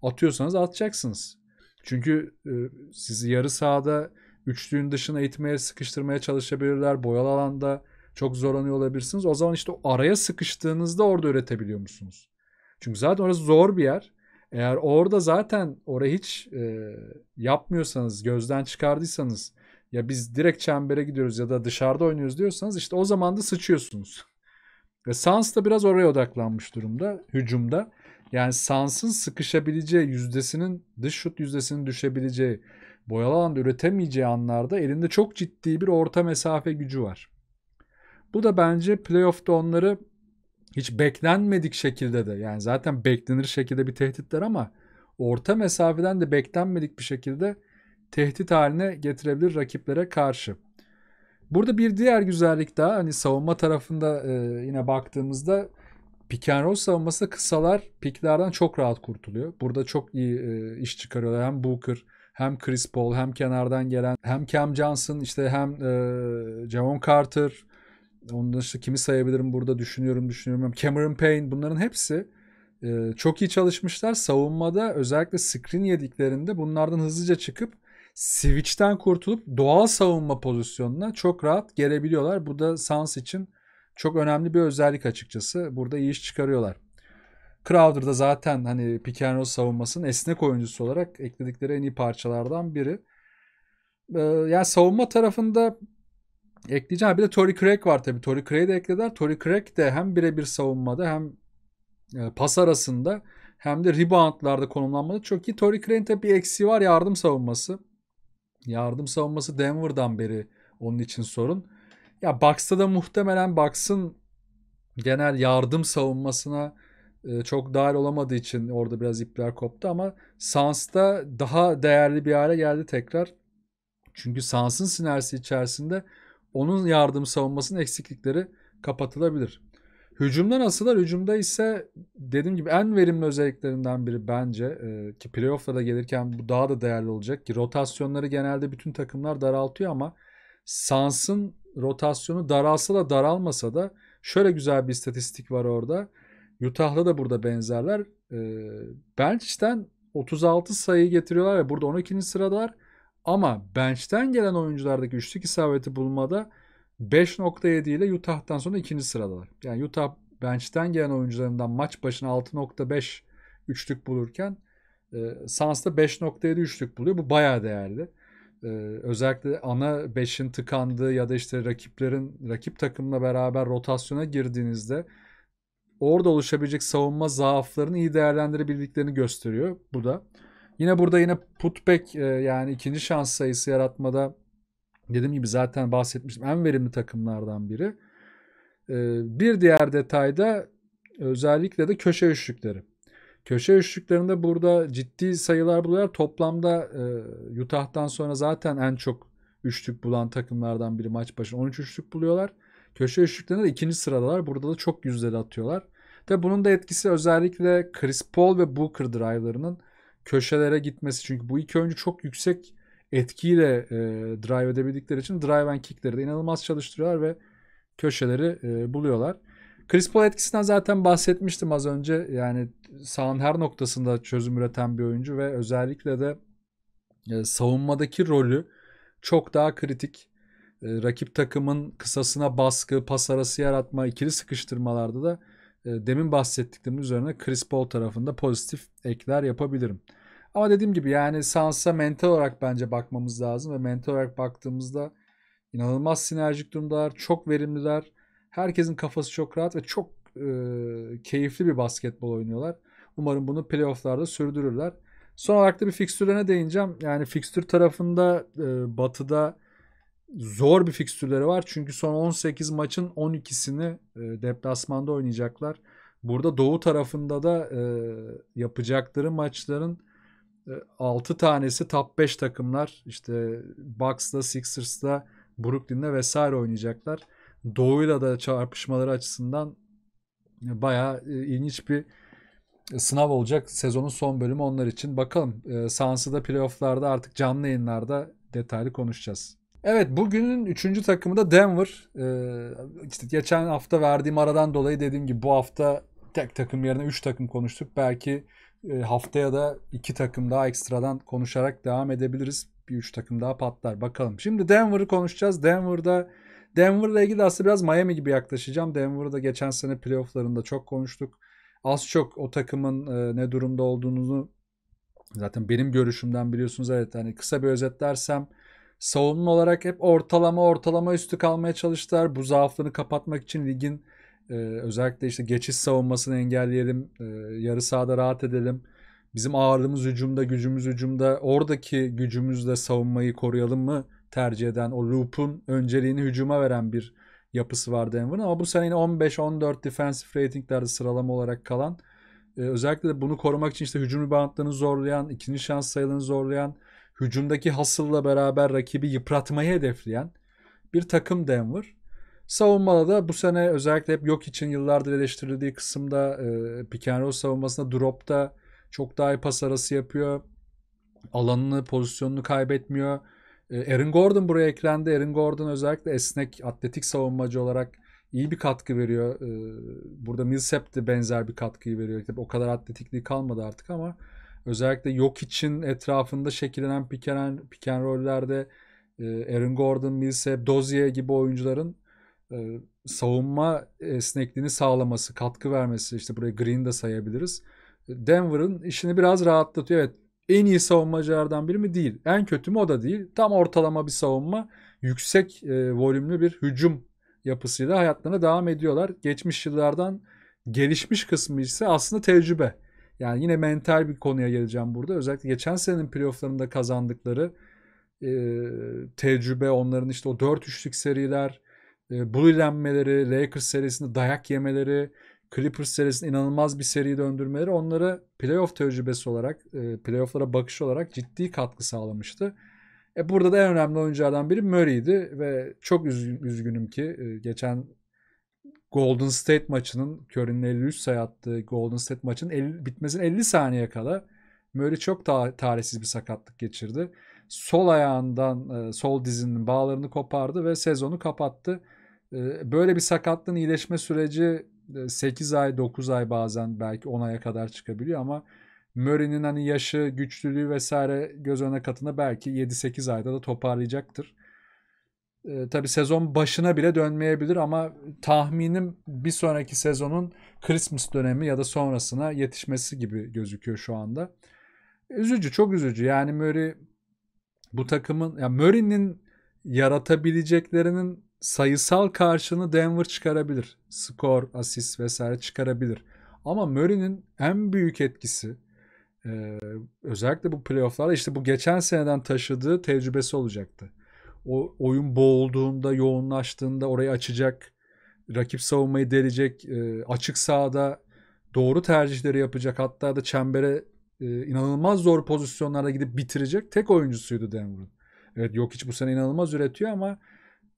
atıyorsanız atacaksınız. Çünkü e, sizi yarı sahada üçlüğün dışına itmeye sıkıştırmaya çalışabilirler. Boyalı alanda çok zorlanıyor olabilirsiniz. O zaman işte araya sıkıştığınızda orada üretebiliyor musunuz? Çünkü zaten orası zor bir yer. Eğer orada zaten oraya hiç e, yapmıyorsanız, gözden çıkardıysanız ya biz direkt çembere gidiyoruz ya da dışarıda oynuyoruz diyorsanız işte o zaman da sıçıyorsunuz. Ve Sans da biraz oraya odaklanmış durumda hücumda. Yani Sans'ın sıkışabileceği yüzdesinin dış şut yüzdesinin düşebileceği boyalı alanda üretemeyeceği anlarda elinde çok ciddi bir orta mesafe gücü var. Bu da bence playoff'ta onları hiç beklenmedik şekilde de yani zaten beklenir şekilde bir tehditler ama orta mesafeden de beklenmedik bir şekilde tehdit haline getirebilir rakiplere karşı. Burada bir diğer güzellik daha hani savunma tarafında e, yine baktığımızda pick and roll savunması kısalar piklerden çok rahat kurtuluyor. Burada çok iyi e, iş çıkarıyorlar. Hem Booker hem Chris Paul hem kenardan gelen hem Cam Johnson işte hem e, Javon Carter onun dışında kimi sayabilirim burada düşünüyorum düşünüyorum. Cameron Payne bunların hepsi e, çok iyi çalışmışlar. Savunmada özellikle screen yediklerinde bunlardan hızlıca çıkıp switch'ten kurtulup doğal savunma pozisyonuna çok rahat gelebiliyorlar. Bu da sans için çok önemli bir özellik açıkçası. Burada iyi iş çıkarıyorlar. da zaten hani pick and roll savunmasının esnek oyuncusu olarak ekledikleri en iyi parçalardan biri. Ee, yani savunma tarafında ekleyeceğim. Bir de Tory Craig var tabii. Tory Craig'i de eklediler. Tory Craig de hem birebir savunmada hem e, pas arasında hem de reboundlarda konumlanmadı. çok iyi. Tory Craig'in tabii bir eksiği var yardım savunması. Yardım savunması Denver'dan beri onun için sorun. Ya Bucks'ta da muhtemelen Bucks'ın genel yardım savunmasına e, çok dahil olamadığı için orada biraz ipler koptu ama Sans'ta daha değerli bir hale geldi tekrar. Çünkü Sans'ın sinerjisi içerisinde onun yardım savunmasının eksiklikleri kapatılabilir. Hücumda nasıllar? Hücumda ise dediğim gibi en verimli özelliklerinden biri bence e, ki playoff'la gelirken bu daha da değerli olacak ki rotasyonları genelde bütün takımlar daraltıyor ama Sans'ın rotasyonu daralsa da daralmasa da şöyle güzel bir istatistik var orada. Utah'la da burada benzerler. E, bench'ten 36 sayı getiriyorlar ve burada 12. sıradalar. Ama bench'ten gelen oyunculardaki üçlük isabeti bulmada 5.7 ile Utah'tan sonra ikinci sıradalar. Yani Utah bench'ten gelen oyuncularından maç başına 6.5 üçlük bulurken e, Suns 5.7 üçlük buluyor. Bu bayağı değerli. E, özellikle ana 5'in tıkandığı ya da işte rakiplerin rakip takımla beraber rotasyona girdiğinizde orada oluşabilecek savunma zaaflarını iyi değerlendirebildiklerini gösteriyor bu da. Yine burada yine putback e, yani ikinci şans sayısı yaratmada dediğim gibi zaten bahsetmiştim en verimli takımlardan biri. E, bir diğer detayda özellikle de köşe üçlükleri. Köşe üçlüklerinde burada ciddi sayılar buluyorlar. Toplamda e, Utah'tan sonra zaten en çok üçlük bulan takımlardan biri maç başına 13 üçlük buluyorlar. Köşe üçlüklerinde de ikinci sıradalar. Burada da çok yüzdeli atıyorlar. Tabi bunun da etkisi özellikle Chris Paul ve Booker drive'larının köşelere gitmesi. Çünkü bu iki oyuncu çok yüksek etkiyle e, drive edebildikleri için drive and kickleri de inanılmaz çalıştırıyorlar ve köşeleri e, buluyorlar. Chris Paul etkisinden zaten bahsetmiştim az önce. Yani sahanın her noktasında çözüm üreten bir oyuncu ve özellikle de e, savunmadaki rolü çok daha kritik. E, rakip takımın kısasına baskı, pas arası yaratma, ikili sıkıştırmalarda da ee, demin bahsettiklerim üzerine Chris Paul tarafında pozitif ekler yapabilirim. Ama dediğim gibi yani Sansa mental olarak bence bakmamız lazım ve mental olarak baktığımızda inanılmaz sinerjik durumdalar, çok verimliler. Herkesin kafası çok rahat ve çok e, keyifli bir basketbol oynuyorlar. Umarım bunu playofflarda sürdürürler. Son olarak da bir fikstürlerine değineceğim. Yani fikstür tarafında e, batıda zor bir fikstürleri var. Çünkü son 18 maçın 12'sini e, deplasmanda oynayacaklar. Burada doğu tarafında da e, yapacakları maçların e, 6 tanesi top 5 takımlar. İşte Bucks'la, Sixers'la, Brooklyn'le vesaire oynayacaklar. Doğu'yla da çarpışmaları açısından e, bayağı e, ilginç bir e, sınav olacak. Sezonun son bölümü onlar için. Bakalım e, Sansı'da playofflarda artık canlı yayınlarda detaylı konuşacağız. Evet bugünün üçüncü takımı da Denver. Ee, işte geçen hafta verdiğim aradan dolayı dediğim gibi bu hafta tek takım yerine üç takım konuştuk. Belki e, haftaya da iki takım daha ekstradan konuşarak devam edebiliriz. Bir üç takım daha patlar bakalım. Şimdi Denver'ı konuşacağız. Denver'da Denver'la ilgili aslında biraz Miami gibi yaklaşacağım. Denver'da geçen sene playofflarında çok konuştuk. Az çok o takımın e, ne durumda olduğunu zaten benim görüşümden biliyorsunuz. Evet hani kısa bir özetlersem savunma olarak hep ortalama ortalama üstü kalmaya çalıştılar. Bu zaaflığını kapatmak için ligin e, özellikle işte geçiş savunmasını engelleyelim, e, yarı sahada rahat edelim. Bizim ağırlığımız hücumda, gücümüz hücumda. Oradaki gücümüzle savunmayı koruyalım mı tercih eden o loop'un önceliğini hücuma veren bir yapısı var Denver'ın. Ama bu sene yine 15-14 defensive ratinglerde sıralama olarak kalan. E, özellikle de bunu korumak için işte hücum reboundlarını zorlayan, ikinci şans sayılarını zorlayan hücumdaki hasılla beraber rakibi yıpratmayı hedefleyen bir takım Denver. Savunmada da bu sene özellikle hep yok için yıllardır eleştirildiği kısımda e, pick and roll savunmasında dropta çok daha iyi pas arası yapıyor. Alanını, pozisyonunu kaybetmiyor. E, Aaron Gordon buraya eklendi. Aaron Gordon özellikle esnek, atletik savunmacı olarak iyi bir katkı veriyor. E, burada Millsap de benzer bir katkıyı veriyor. Tabii o kadar atletikliği kalmadı artık ama Özellikle yok için etrafında şekillenen piken, piken rollerde e, Aaron Gordon, Millsap, Dozier gibi oyuncuların e, savunma esnekliğini sağlaması, katkı vermesi işte buraya Green de sayabiliriz. Denver'ın işini biraz rahatlatıyor. Evet en iyi savunmacılardan biri mi? Değil. En kötü mü? O da değil. Tam ortalama bir savunma. Yüksek e, volümlü bir hücum yapısıyla hayatlarına devam ediyorlar. Geçmiş yıllardan gelişmiş kısmı ise aslında tecrübe. Yani yine mental bir konuya geleceğim burada. Özellikle geçen senenin playofflarında kazandıkları e, tecrübe onların işte o 4 üçlük seriler, e, bulilenmeleri, Lakers serisinde dayak yemeleri, Clippers serisinde inanılmaz bir seri döndürmeleri onları playoff tecrübesi olarak, e, playofflara bakış olarak ciddi katkı sağlamıştı. E burada da en önemli oyunculardan biri Murray'di ve çok üzgünüm ki e, geçen Golden State maçının Curry'nin 53 sayı attığı Golden State maçının 50, bitmesine 50 saniye kala Murray çok ta- tarihsiz bir sakatlık geçirdi. Sol ayağından e, sol dizinin bağlarını kopardı ve sezonu kapattı. E, böyle bir sakatlığın iyileşme süreci 8 e, ay 9 ay bazen belki 10 aya kadar çıkabiliyor ama Murray'nin hani yaşı, güçlülüğü vesaire göz önüne katında belki 7-8 ayda da toparlayacaktır e, ee, tabi sezon başına bile dönmeyebilir ama tahminim bir sonraki sezonun Christmas dönemi ya da sonrasına yetişmesi gibi gözüküyor şu anda. Üzücü, çok üzücü. Yani Murray bu takımın ya yani Murray'nin yaratabileceklerinin sayısal karşını Denver çıkarabilir. Skor, asist vesaire çıkarabilir. Ama Murray'nin en büyük etkisi e, özellikle bu playofflarda işte bu geçen seneden taşıdığı tecrübesi olacaktı o oyun boğulduğunda, yoğunlaştığında orayı açacak, rakip savunmayı delecek, e, açık sahada doğru tercihleri yapacak. Hatta da çembere e, inanılmaz zor pozisyonlarda gidip bitirecek tek oyuncusuydu Denver'ın. Evet yok hiç bu sene inanılmaz üretiyor ama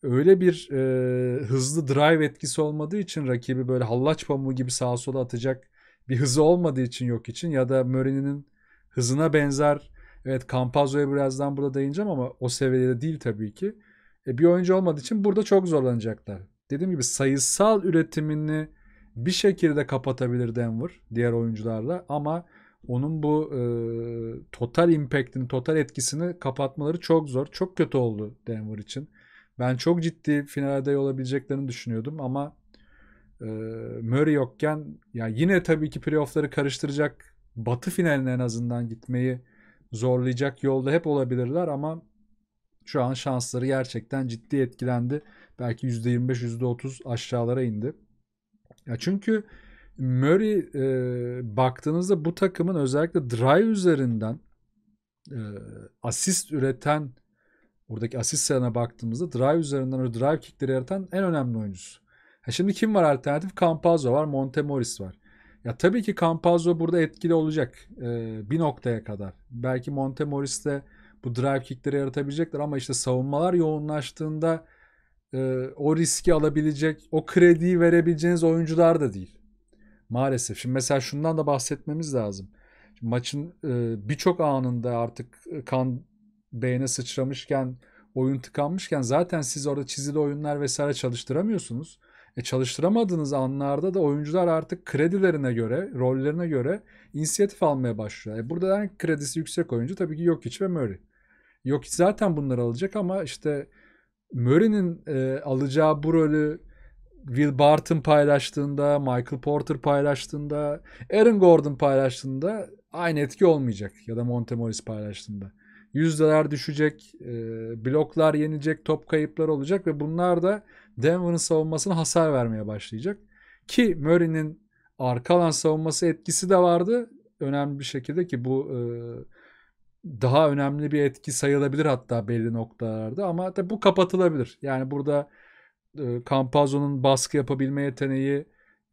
öyle bir e, hızlı drive etkisi olmadığı için rakibi böyle hallaç pamuğu gibi sağa sola atacak bir hızı olmadığı için yok için ya da Murray'nin hızına benzer Evet Campazzo'ya birazdan burada değineceğim ama o seviyede değil tabii ki. E, bir oyuncu olmadığı için burada çok zorlanacaklar. Dediğim gibi sayısal üretimini bir şekilde kapatabilir Denver diğer oyuncularla ama onun bu e, total impact'ini, total etkisini kapatmaları çok zor. Çok kötü oldu Denver için. Ben çok ciddi finalde olabileceklerini düşünüyordum ama e, Murray yokken ya yine tabii ki playoff'ları karıştıracak Batı finaline en azından gitmeyi zorlayacak yolda hep olabilirler ama şu an şansları gerçekten ciddi etkilendi. Belki %25 %30 aşağılara indi. Ya çünkü Murray e, baktığınızda bu takımın özellikle drive üzerinden e, asist üreten buradaki asist sayına baktığımızda drive üzerinden o drive kickleri yaratan en önemli oyuncusu. Ha şimdi kim var alternatif? Campazzo var, Monte Morris var. Ya tabii ki Campazzo burada etkili olacak ee, bir noktaya kadar. Belki Montemoris'te bu drive kickleri yaratabilecekler ama işte savunmalar yoğunlaştığında e, o riski alabilecek, o krediyi verebileceğiniz oyuncular da değil. Maalesef. Şimdi mesela şundan da bahsetmemiz lazım. Şimdi maçın e, birçok anında artık e, kan beyne sıçramışken, oyun tıkanmışken zaten siz orada çizili oyunlar vesaire çalıştıramıyorsunuz. E çalıştıramadığınız anlarda da oyuncular artık kredilerine göre, rollerine göre inisiyatif almaya başlıyor. E burada en kredisi yüksek oyuncu tabii ki Jokic ve Murray. Jokic zaten bunları alacak ama işte Murray'nin e, alacağı bu rolü Will Barton paylaştığında, Michael Porter paylaştığında, Aaron Gordon paylaştığında aynı etki olmayacak. Ya da Monte Morris paylaştığında. Yüzdeler düşecek, e, bloklar yenecek, top kayıpları olacak ve bunlar da Denver'ın savunmasına hasar vermeye başlayacak. Ki Murray'nin arka alan savunması etkisi de vardı. Önemli bir şekilde ki bu e, daha önemli bir etki sayılabilir hatta belli noktalarda ama tabi bu kapatılabilir. Yani burada e, Campazzo'nun baskı yapabilme yeteneği,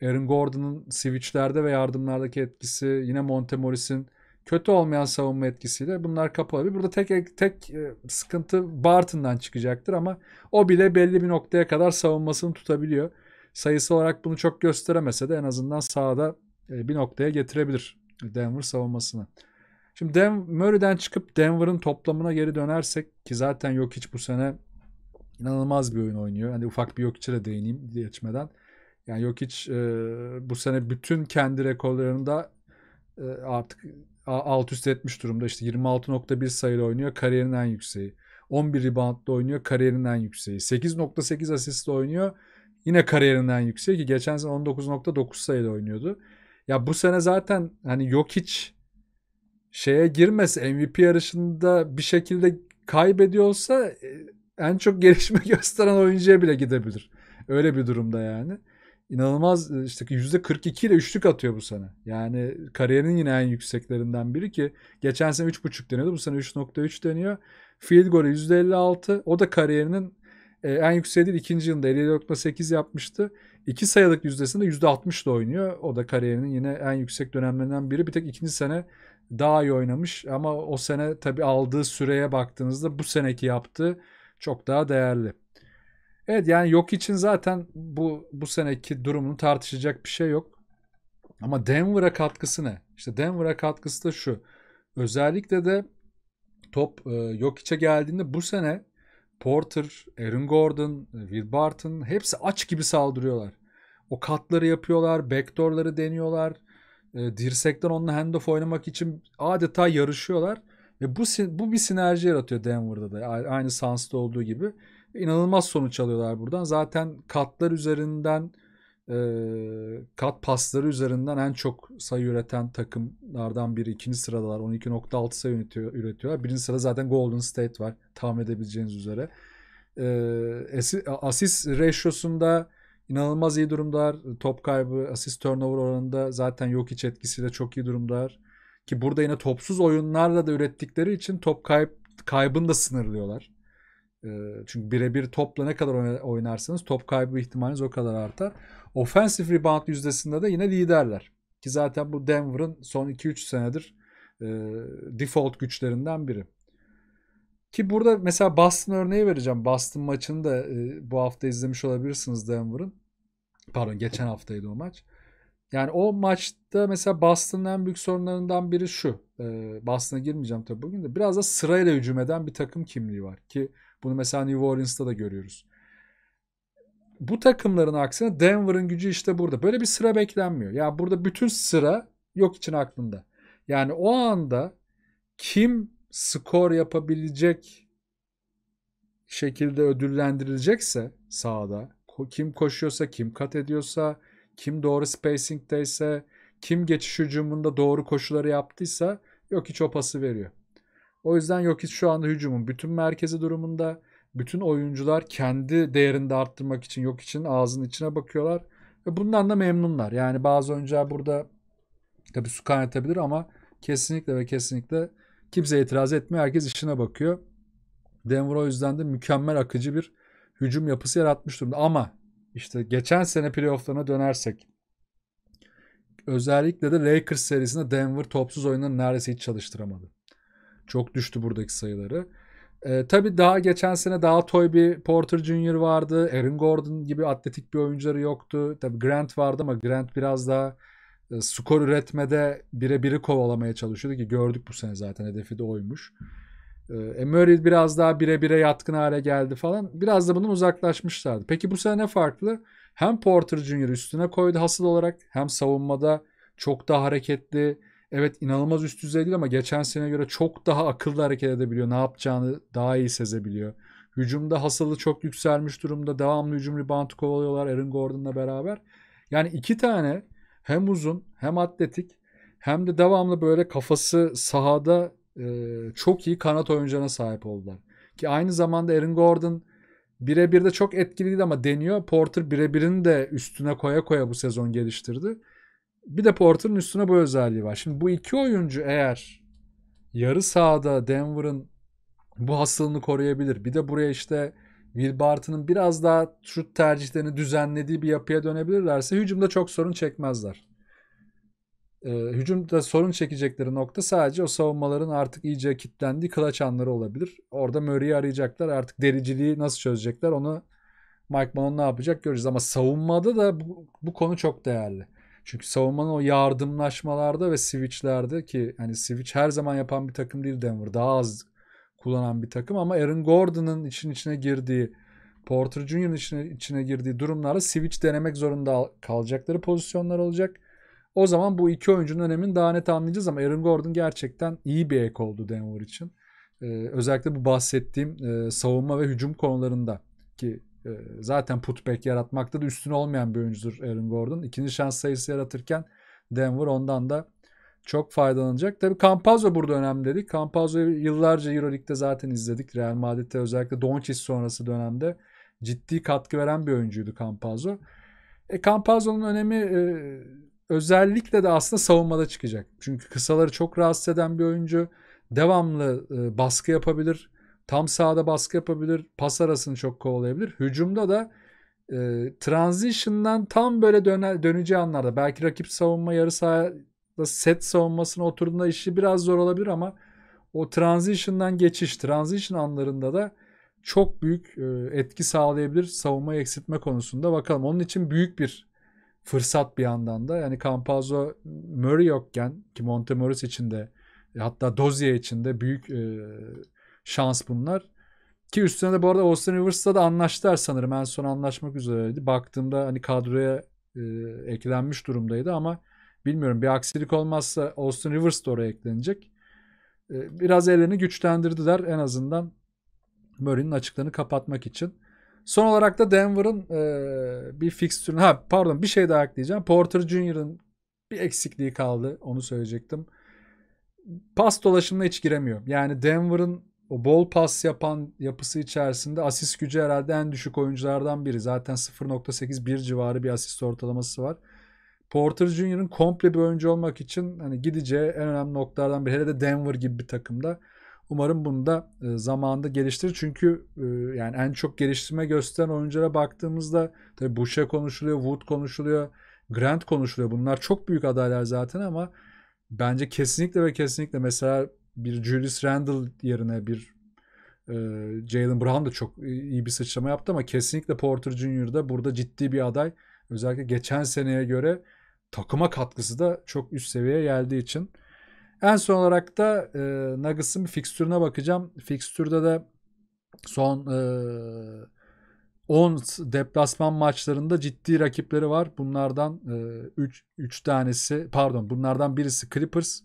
Aaron Gordon'ın switchlerde ve yardımlardaki etkisi, yine Montemoris'in kötü olmayan savunma etkisiyle bunlar kapılabilir. Burada tek tek e, sıkıntı Barton'dan çıkacaktır ama o bile belli bir noktaya kadar savunmasını tutabiliyor. Sayısı olarak bunu çok gösteremese de en azından sağda e, bir noktaya getirebilir Denver savunmasını. Şimdi Den Murray'den çıkıp Denver'ın toplamına geri dönersek ki zaten yok hiç bu sene inanılmaz bir oyun oynuyor. Hani ufak bir Jokic'e de değineyim geçmeden. Yani yok hiç e, bu sene bütün kendi rekorlarında e, artık alt üst etmiş durumda. İşte 26.1 sayıyla oynuyor. Kariyerin en yükseği. 11 reboundla oynuyor. Kariyerin en yükseği. 8.8 asistle oynuyor. Yine kariyerin en yükseği ki geçen sene 19.9 sayıyla oynuyordu. Ya bu sene zaten hani yok hiç şeye girmese MVP yarışında bir şekilde kaybediyorsa e, en çok gelişme gösteren oyuncuya bile gidebilir. Öyle bir durumda yani inanılmaz e, işte %42 ile üçlük atıyor bu sene. Yani kariyerinin yine en yükseklerinden biri ki geçen sene 3.5 deniyordu. Bu sene 3.3 deniyor. Field golü %56. O da kariyerinin e, en yüksek değil ikinci yılında 57.8 yapmıştı. İki sayılık yüzdesinde %60 ile oynuyor. O da kariyerinin yine en yüksek dönemlerinden biri. Bir tek ikinci sene daha iyi oynamış ama o sene tabii aldığı süreye baktığınızda bu seneki yaptığı çok daha değerli. Evet yani yok için zaten bu bu seneki durumunu tartışacak bir şey yok. Ama Denver'a katkısı ne? İşte Denver'a katkısı da şu. Özellikle de top e, yok içe geldiğinde bu sene Porter, Aaron Gordon, Will Barton hepsi aç gibi saldırıyorlar. O katları yapıyorlar, backdoorları deniyorlar. E, dirsekten onunla handoff oynamak için adeta yarışıyorlar. Ve bu bu bir sinerji yaratıyor Denver'da da aynı Suns'ta olduğu gibi inanılmaz sonuç alıyorlar buradan. Zaten katlar üzerinden e, kat pasları üzerinden en çok sayı üreten takımlardan biri. ikinci sıradalar. 12.6 sayı üretiyor, üretiyorlar. Birinci sırada zaten Golden State var. Tahmin edebileceğiniz üzere. E, asist ratio'sunda inanılmaz iyi durumdalar. Top kaybı, asist turnover oranında zaten yok iç etkisiyle çok iyi durumdalar. Ki burada yine topsuz oyunlarla da ürettikleri için top kayb kaybını da sınırlıyorlar çünkü birebir topla ne kadar oynarsanız top kaybı ihtimaliniz o kadar artar. Offensive rebound yüzdesinde de yine liderler. Ki zaten bu Denver'ın son 2-3 senedir default güçlerinden biri. Ki burada mesela Boston örneği vereceğim. Boston maçını da bu hafta izlemiş olabilirsiniz Denver'ın. Pardon geçen haftaydı o maç. Yani o maçta mesela Boston'ın en büyük sorunlarından biri şu e, bahsine girmeyeceğim tabii bugün de biraz da sırayla hücum eden bir takım kimliği var ki bunu mesela New Orleans'ta da görüyoruz. Bu takımların aksine Denver'ın gücü işte burada. Böyle bir sıra beklenmiyor. Ya yani burada bütün sıra yok için aklında. Yani o anda kim skor yapabilecek şekilde ödüllendirilecekse sahada kim koşuyorsa, kim kat ediyorsa, kim doğru spacing'deyse, kim geçiş hücumunda doğru koşuları yaptıysa Jokic o pası veriyor. O yüzden yok Jokic şu anda hücumun bütün merkezi durumunda. Bütün oyuncular kendi değerini de arttırmak için yok Jokic'in ağzının içine bakıyorlar. Ve bundan da memnunlar. Yani bazı oyuncular burada tabii su kaynatabilir ama kesinlikle ve kesinlikle kimse itiraz etmiyor. Herkes işine bakıyor. Denver o yüzden de mükemmel akıcı bir hücum yapısı yaratmış durumda. Ama işte geçen sene playofflarına dönersek Özellikle de Lakers serisinde Denver topsuz oyunları neredeyse hiç çalıştıramadı. Çok düştü buradaki sayıları. E, tabii daha geçen sene daha toy bir Porter Jr. vardı. Aaron Gordon gibi atletik bir oyuncuları yoktu. Tabii Grant vardı ama Grant biraz daha e, skor üretmede birebiri kovalamaya çalışıyordu ki gördük bu sene zaten hedefi de oymuş. Ee, e, Murray biraz daha bire bire yatkın hale geldi falan. Biraz da bunun uzaklaşmışlardı. Peki bu sene ne farklı? Hem Porter Jr. üstüne koydu hasıl olarak hem savunmada çok daha hareketli. Evet inanılmaz üst düzey değil ama geçen sene göre çok daha akıllı hareket edebiliyor. Ne yapacağını daha iyi sezebiliyor. Hücumda hasılı çok yükselmiş durumda. Devamlı hücum reboundu kovalıyorlar Aaron Gordon'la beraber. Yani iki tane hem uzun hem atletik hem de devamlı böyle kafası sahada e, çok iyi kanat oyuncularına sahip oldular. Ki aynı zamanda Aaron Gordon Birebir de çok etkiliydi ama deniyor. Porter birebirini de üstüne koya koya bu sezon geliştirdi. Bir de Porter'ın üstüne bu özelliği var. Şimdi bu iki oyuncu eğer yarı sahada Denver'ın bu hastalığını koruyabilir. Bir de buraya işte Will Barton'ın biraz daha şut tercihlerini düzenlediği bir yapıya dönebilirlerse hücumda çok sorun çekmezler e, hücumda sorun çekecekleri nokta sadece o savunmaların artık iyice kitlendiği kılaç anları olabilir. Orada Murray'i arayacaklar. Artık dericiliği nasıl çözecekler onu Mike Malone ne yapacak göreceğiz. Ama savunmada da bu, bu konu çok değerli. Çünkü savunmanın o yardımlaşmalarda ve switchlerde ki hani switch her zaman yapan bir takım değil Denver. Daha az kullanan bir takım ama Aaron Gordon'ın için içine girdiği Porter Jr.'ın içine, içine girdiği durumlarda switch denemek zorunda kalacakları pozisyonlar olacak. O zaman bu iki oyuncunun önemini daha net anlayacağız ama Aaron Gordon gerçekten iyi bir ek oldu Denver için. Ee, özellikle bu bahsettiğim e, savunma ve hücum konularında ki e, zaten putback yaratmakta da üstüne olmayan bir oyuncudur Aaron Gordon. İkinci şans sayısı yaratırken Denver ondan da çok faydalanacak. Tabi Campazzo burada önemli dedik. Campazzo'yu yıllarca Euroleague'de zaten izledik. Real Madrid'de özellikle Doncic sonrası dönemde ciddi katkı veren bir oyuncuydu Campazzo. E, Campazzo'nun önemi e, özellikle de aslında savunmada çıkacak. Çünkü kısaları çok rahatsız eden bir oyuncu. Devamlı e, baskı yapabilir. Tam sahada baskı yapabilir. Pas arasını çok kovalayabilir. Hücumda da e, transition'dan tam böyle döne, döneceği anlarda belki rakip savunma yarı sahada set savunmasına oturduğunda işi biraz zor olabilir ama o transition'dan geçiş, transition anlarında da çok büyük e, etki sağlayabilir savunmayı eksiltme konusunda. Bakalım onun için büyük bir fırsat bir yandan da. Yani Campazzo Murray yokken ki Montemoris için de hatta Dozier için de büyük e, şans bunlar. Ki üstüne de bu arada Austin Rivers'la da anlaştılar sanırım. En son anlaşmak üzereydi. Baktığımda hani kadroya e, eklenmiş durumdaydı ama bilmiyorum bir aksilik olmazsa Austin Rivers de oraya eklenecek. E, biraz ellerini güçlendirdiler en azından Murray'nin açıklarını kapatmak için. Son olarak da Denver'ın e, bir fixtürünü, ha pardon bir şey daha ekleyeceğim. Porter Jr.'ın bir eksikliği kaldı. Onu söyleyecektim. Pas dolaşımına hiç giremiyor. Yani Denver'ın o bol pas yapan yapısı içerisinde asist gücü herhalde en düşük oyunculardan biri. Zaten 0.81 civarı bir asist ortalaması var. Porter Jr.'ın komple bir oyuncu olmak için hani gideceği en önemli noktalardan biri. Hele de Denver gibi bir takımda Umarım bunu da e, zamanında geliştirir. Çünkü e, yani en çok geliştirme gösteren oyunculara baktığımızda tabii Boucher konuşuluyor, Wood konuşuluyor, Grant konuşuluyor. Bunlar çok büyük adaylar zaten ama bence kesinlikle ve kesinlikle mesela bir Julius Randle yerine bir e, Jalen Brown da çok iyi bir sıçrama yaptı ama kesinlikle Porter Jr. da burada ciddi bir aday. Özellikle geçen seneye göre takıma katkısı da çok üst seviyeye geldiği için en son olarak da e, Nuggets'ın fikstürüne bakacağım. Fikstürde de son e, 10 deplasman maçlarında ciddi rakipleri var. Bunlardan 3 e, 3 tanesi pardon bunlardan birisi Clippers,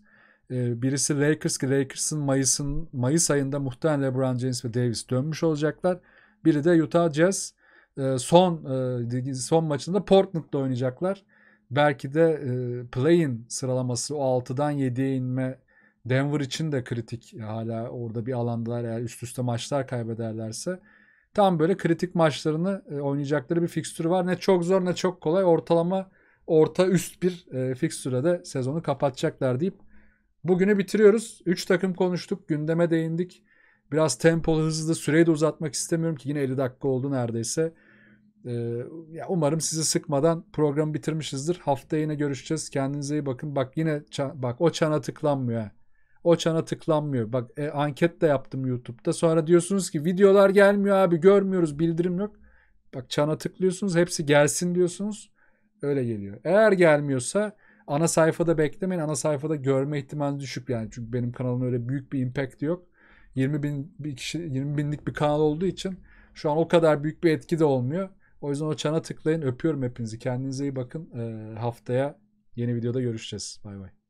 e, birisi Lakers ki Lakers'ın Mayıs'ın Mayıs ayında muhtemelen LeBron James ve Davis dönmüş olacaklar. Biri de Utah Jazz. E, son e, son maçında Portland'da oynayacaklar. Belki de e, play sıralaması o 6'dan 7'ye inme Denver için de kritik e, hala orada bir alandalar eğer üst üste maçlar kaybederlerse. Tam böyle kritik maçlarını e, oynayacakları bir fikstürü var. Ne çok zor ne çok kolay ortalama orta üst bir e, fikstüre de sezonu kapatacaklar deyip bugünü bitiriyoruz. 3 takım konuştuk gündeme değindik. Biraz tempolu hızlı süreyi de uzatmak istemiyorum ki yine 50 dakika oldu neredeyse. Ee, ya umarım sizi sıkmadan programı bitirmişizdir. Haftaya yine görüşeceğiz. Kendinize iyi bakın. Bak yine bak o çana tıklanmıyor. O çana tıklanmıyor. Bak e, anket de yaptım YouTube'da. Sonra diyorsunuz ki videolar gelmiyor abi görmüyoruz bildirim yok. Bak çana tıklıyorsunuz hepsi gelsin diyorsunuz. Öyle geliyor. Eğer gelmiyorsa ana sayfada beklemeyin. Ana sayfada görme ihtimali düşük yani. Çünkü benim kanalımın öyle büyük bir impact yok. 20 bin bir kişi 20 binlik bir kanal olduğu için şu an o kadar büyük bir etki de olmuyor. O yüzden o çana tıklayın. Öpüyorum hepinizi. Kendinize iyi bakın. Ee, haftaya yeni videoda görüşeceğiz. Bay bay.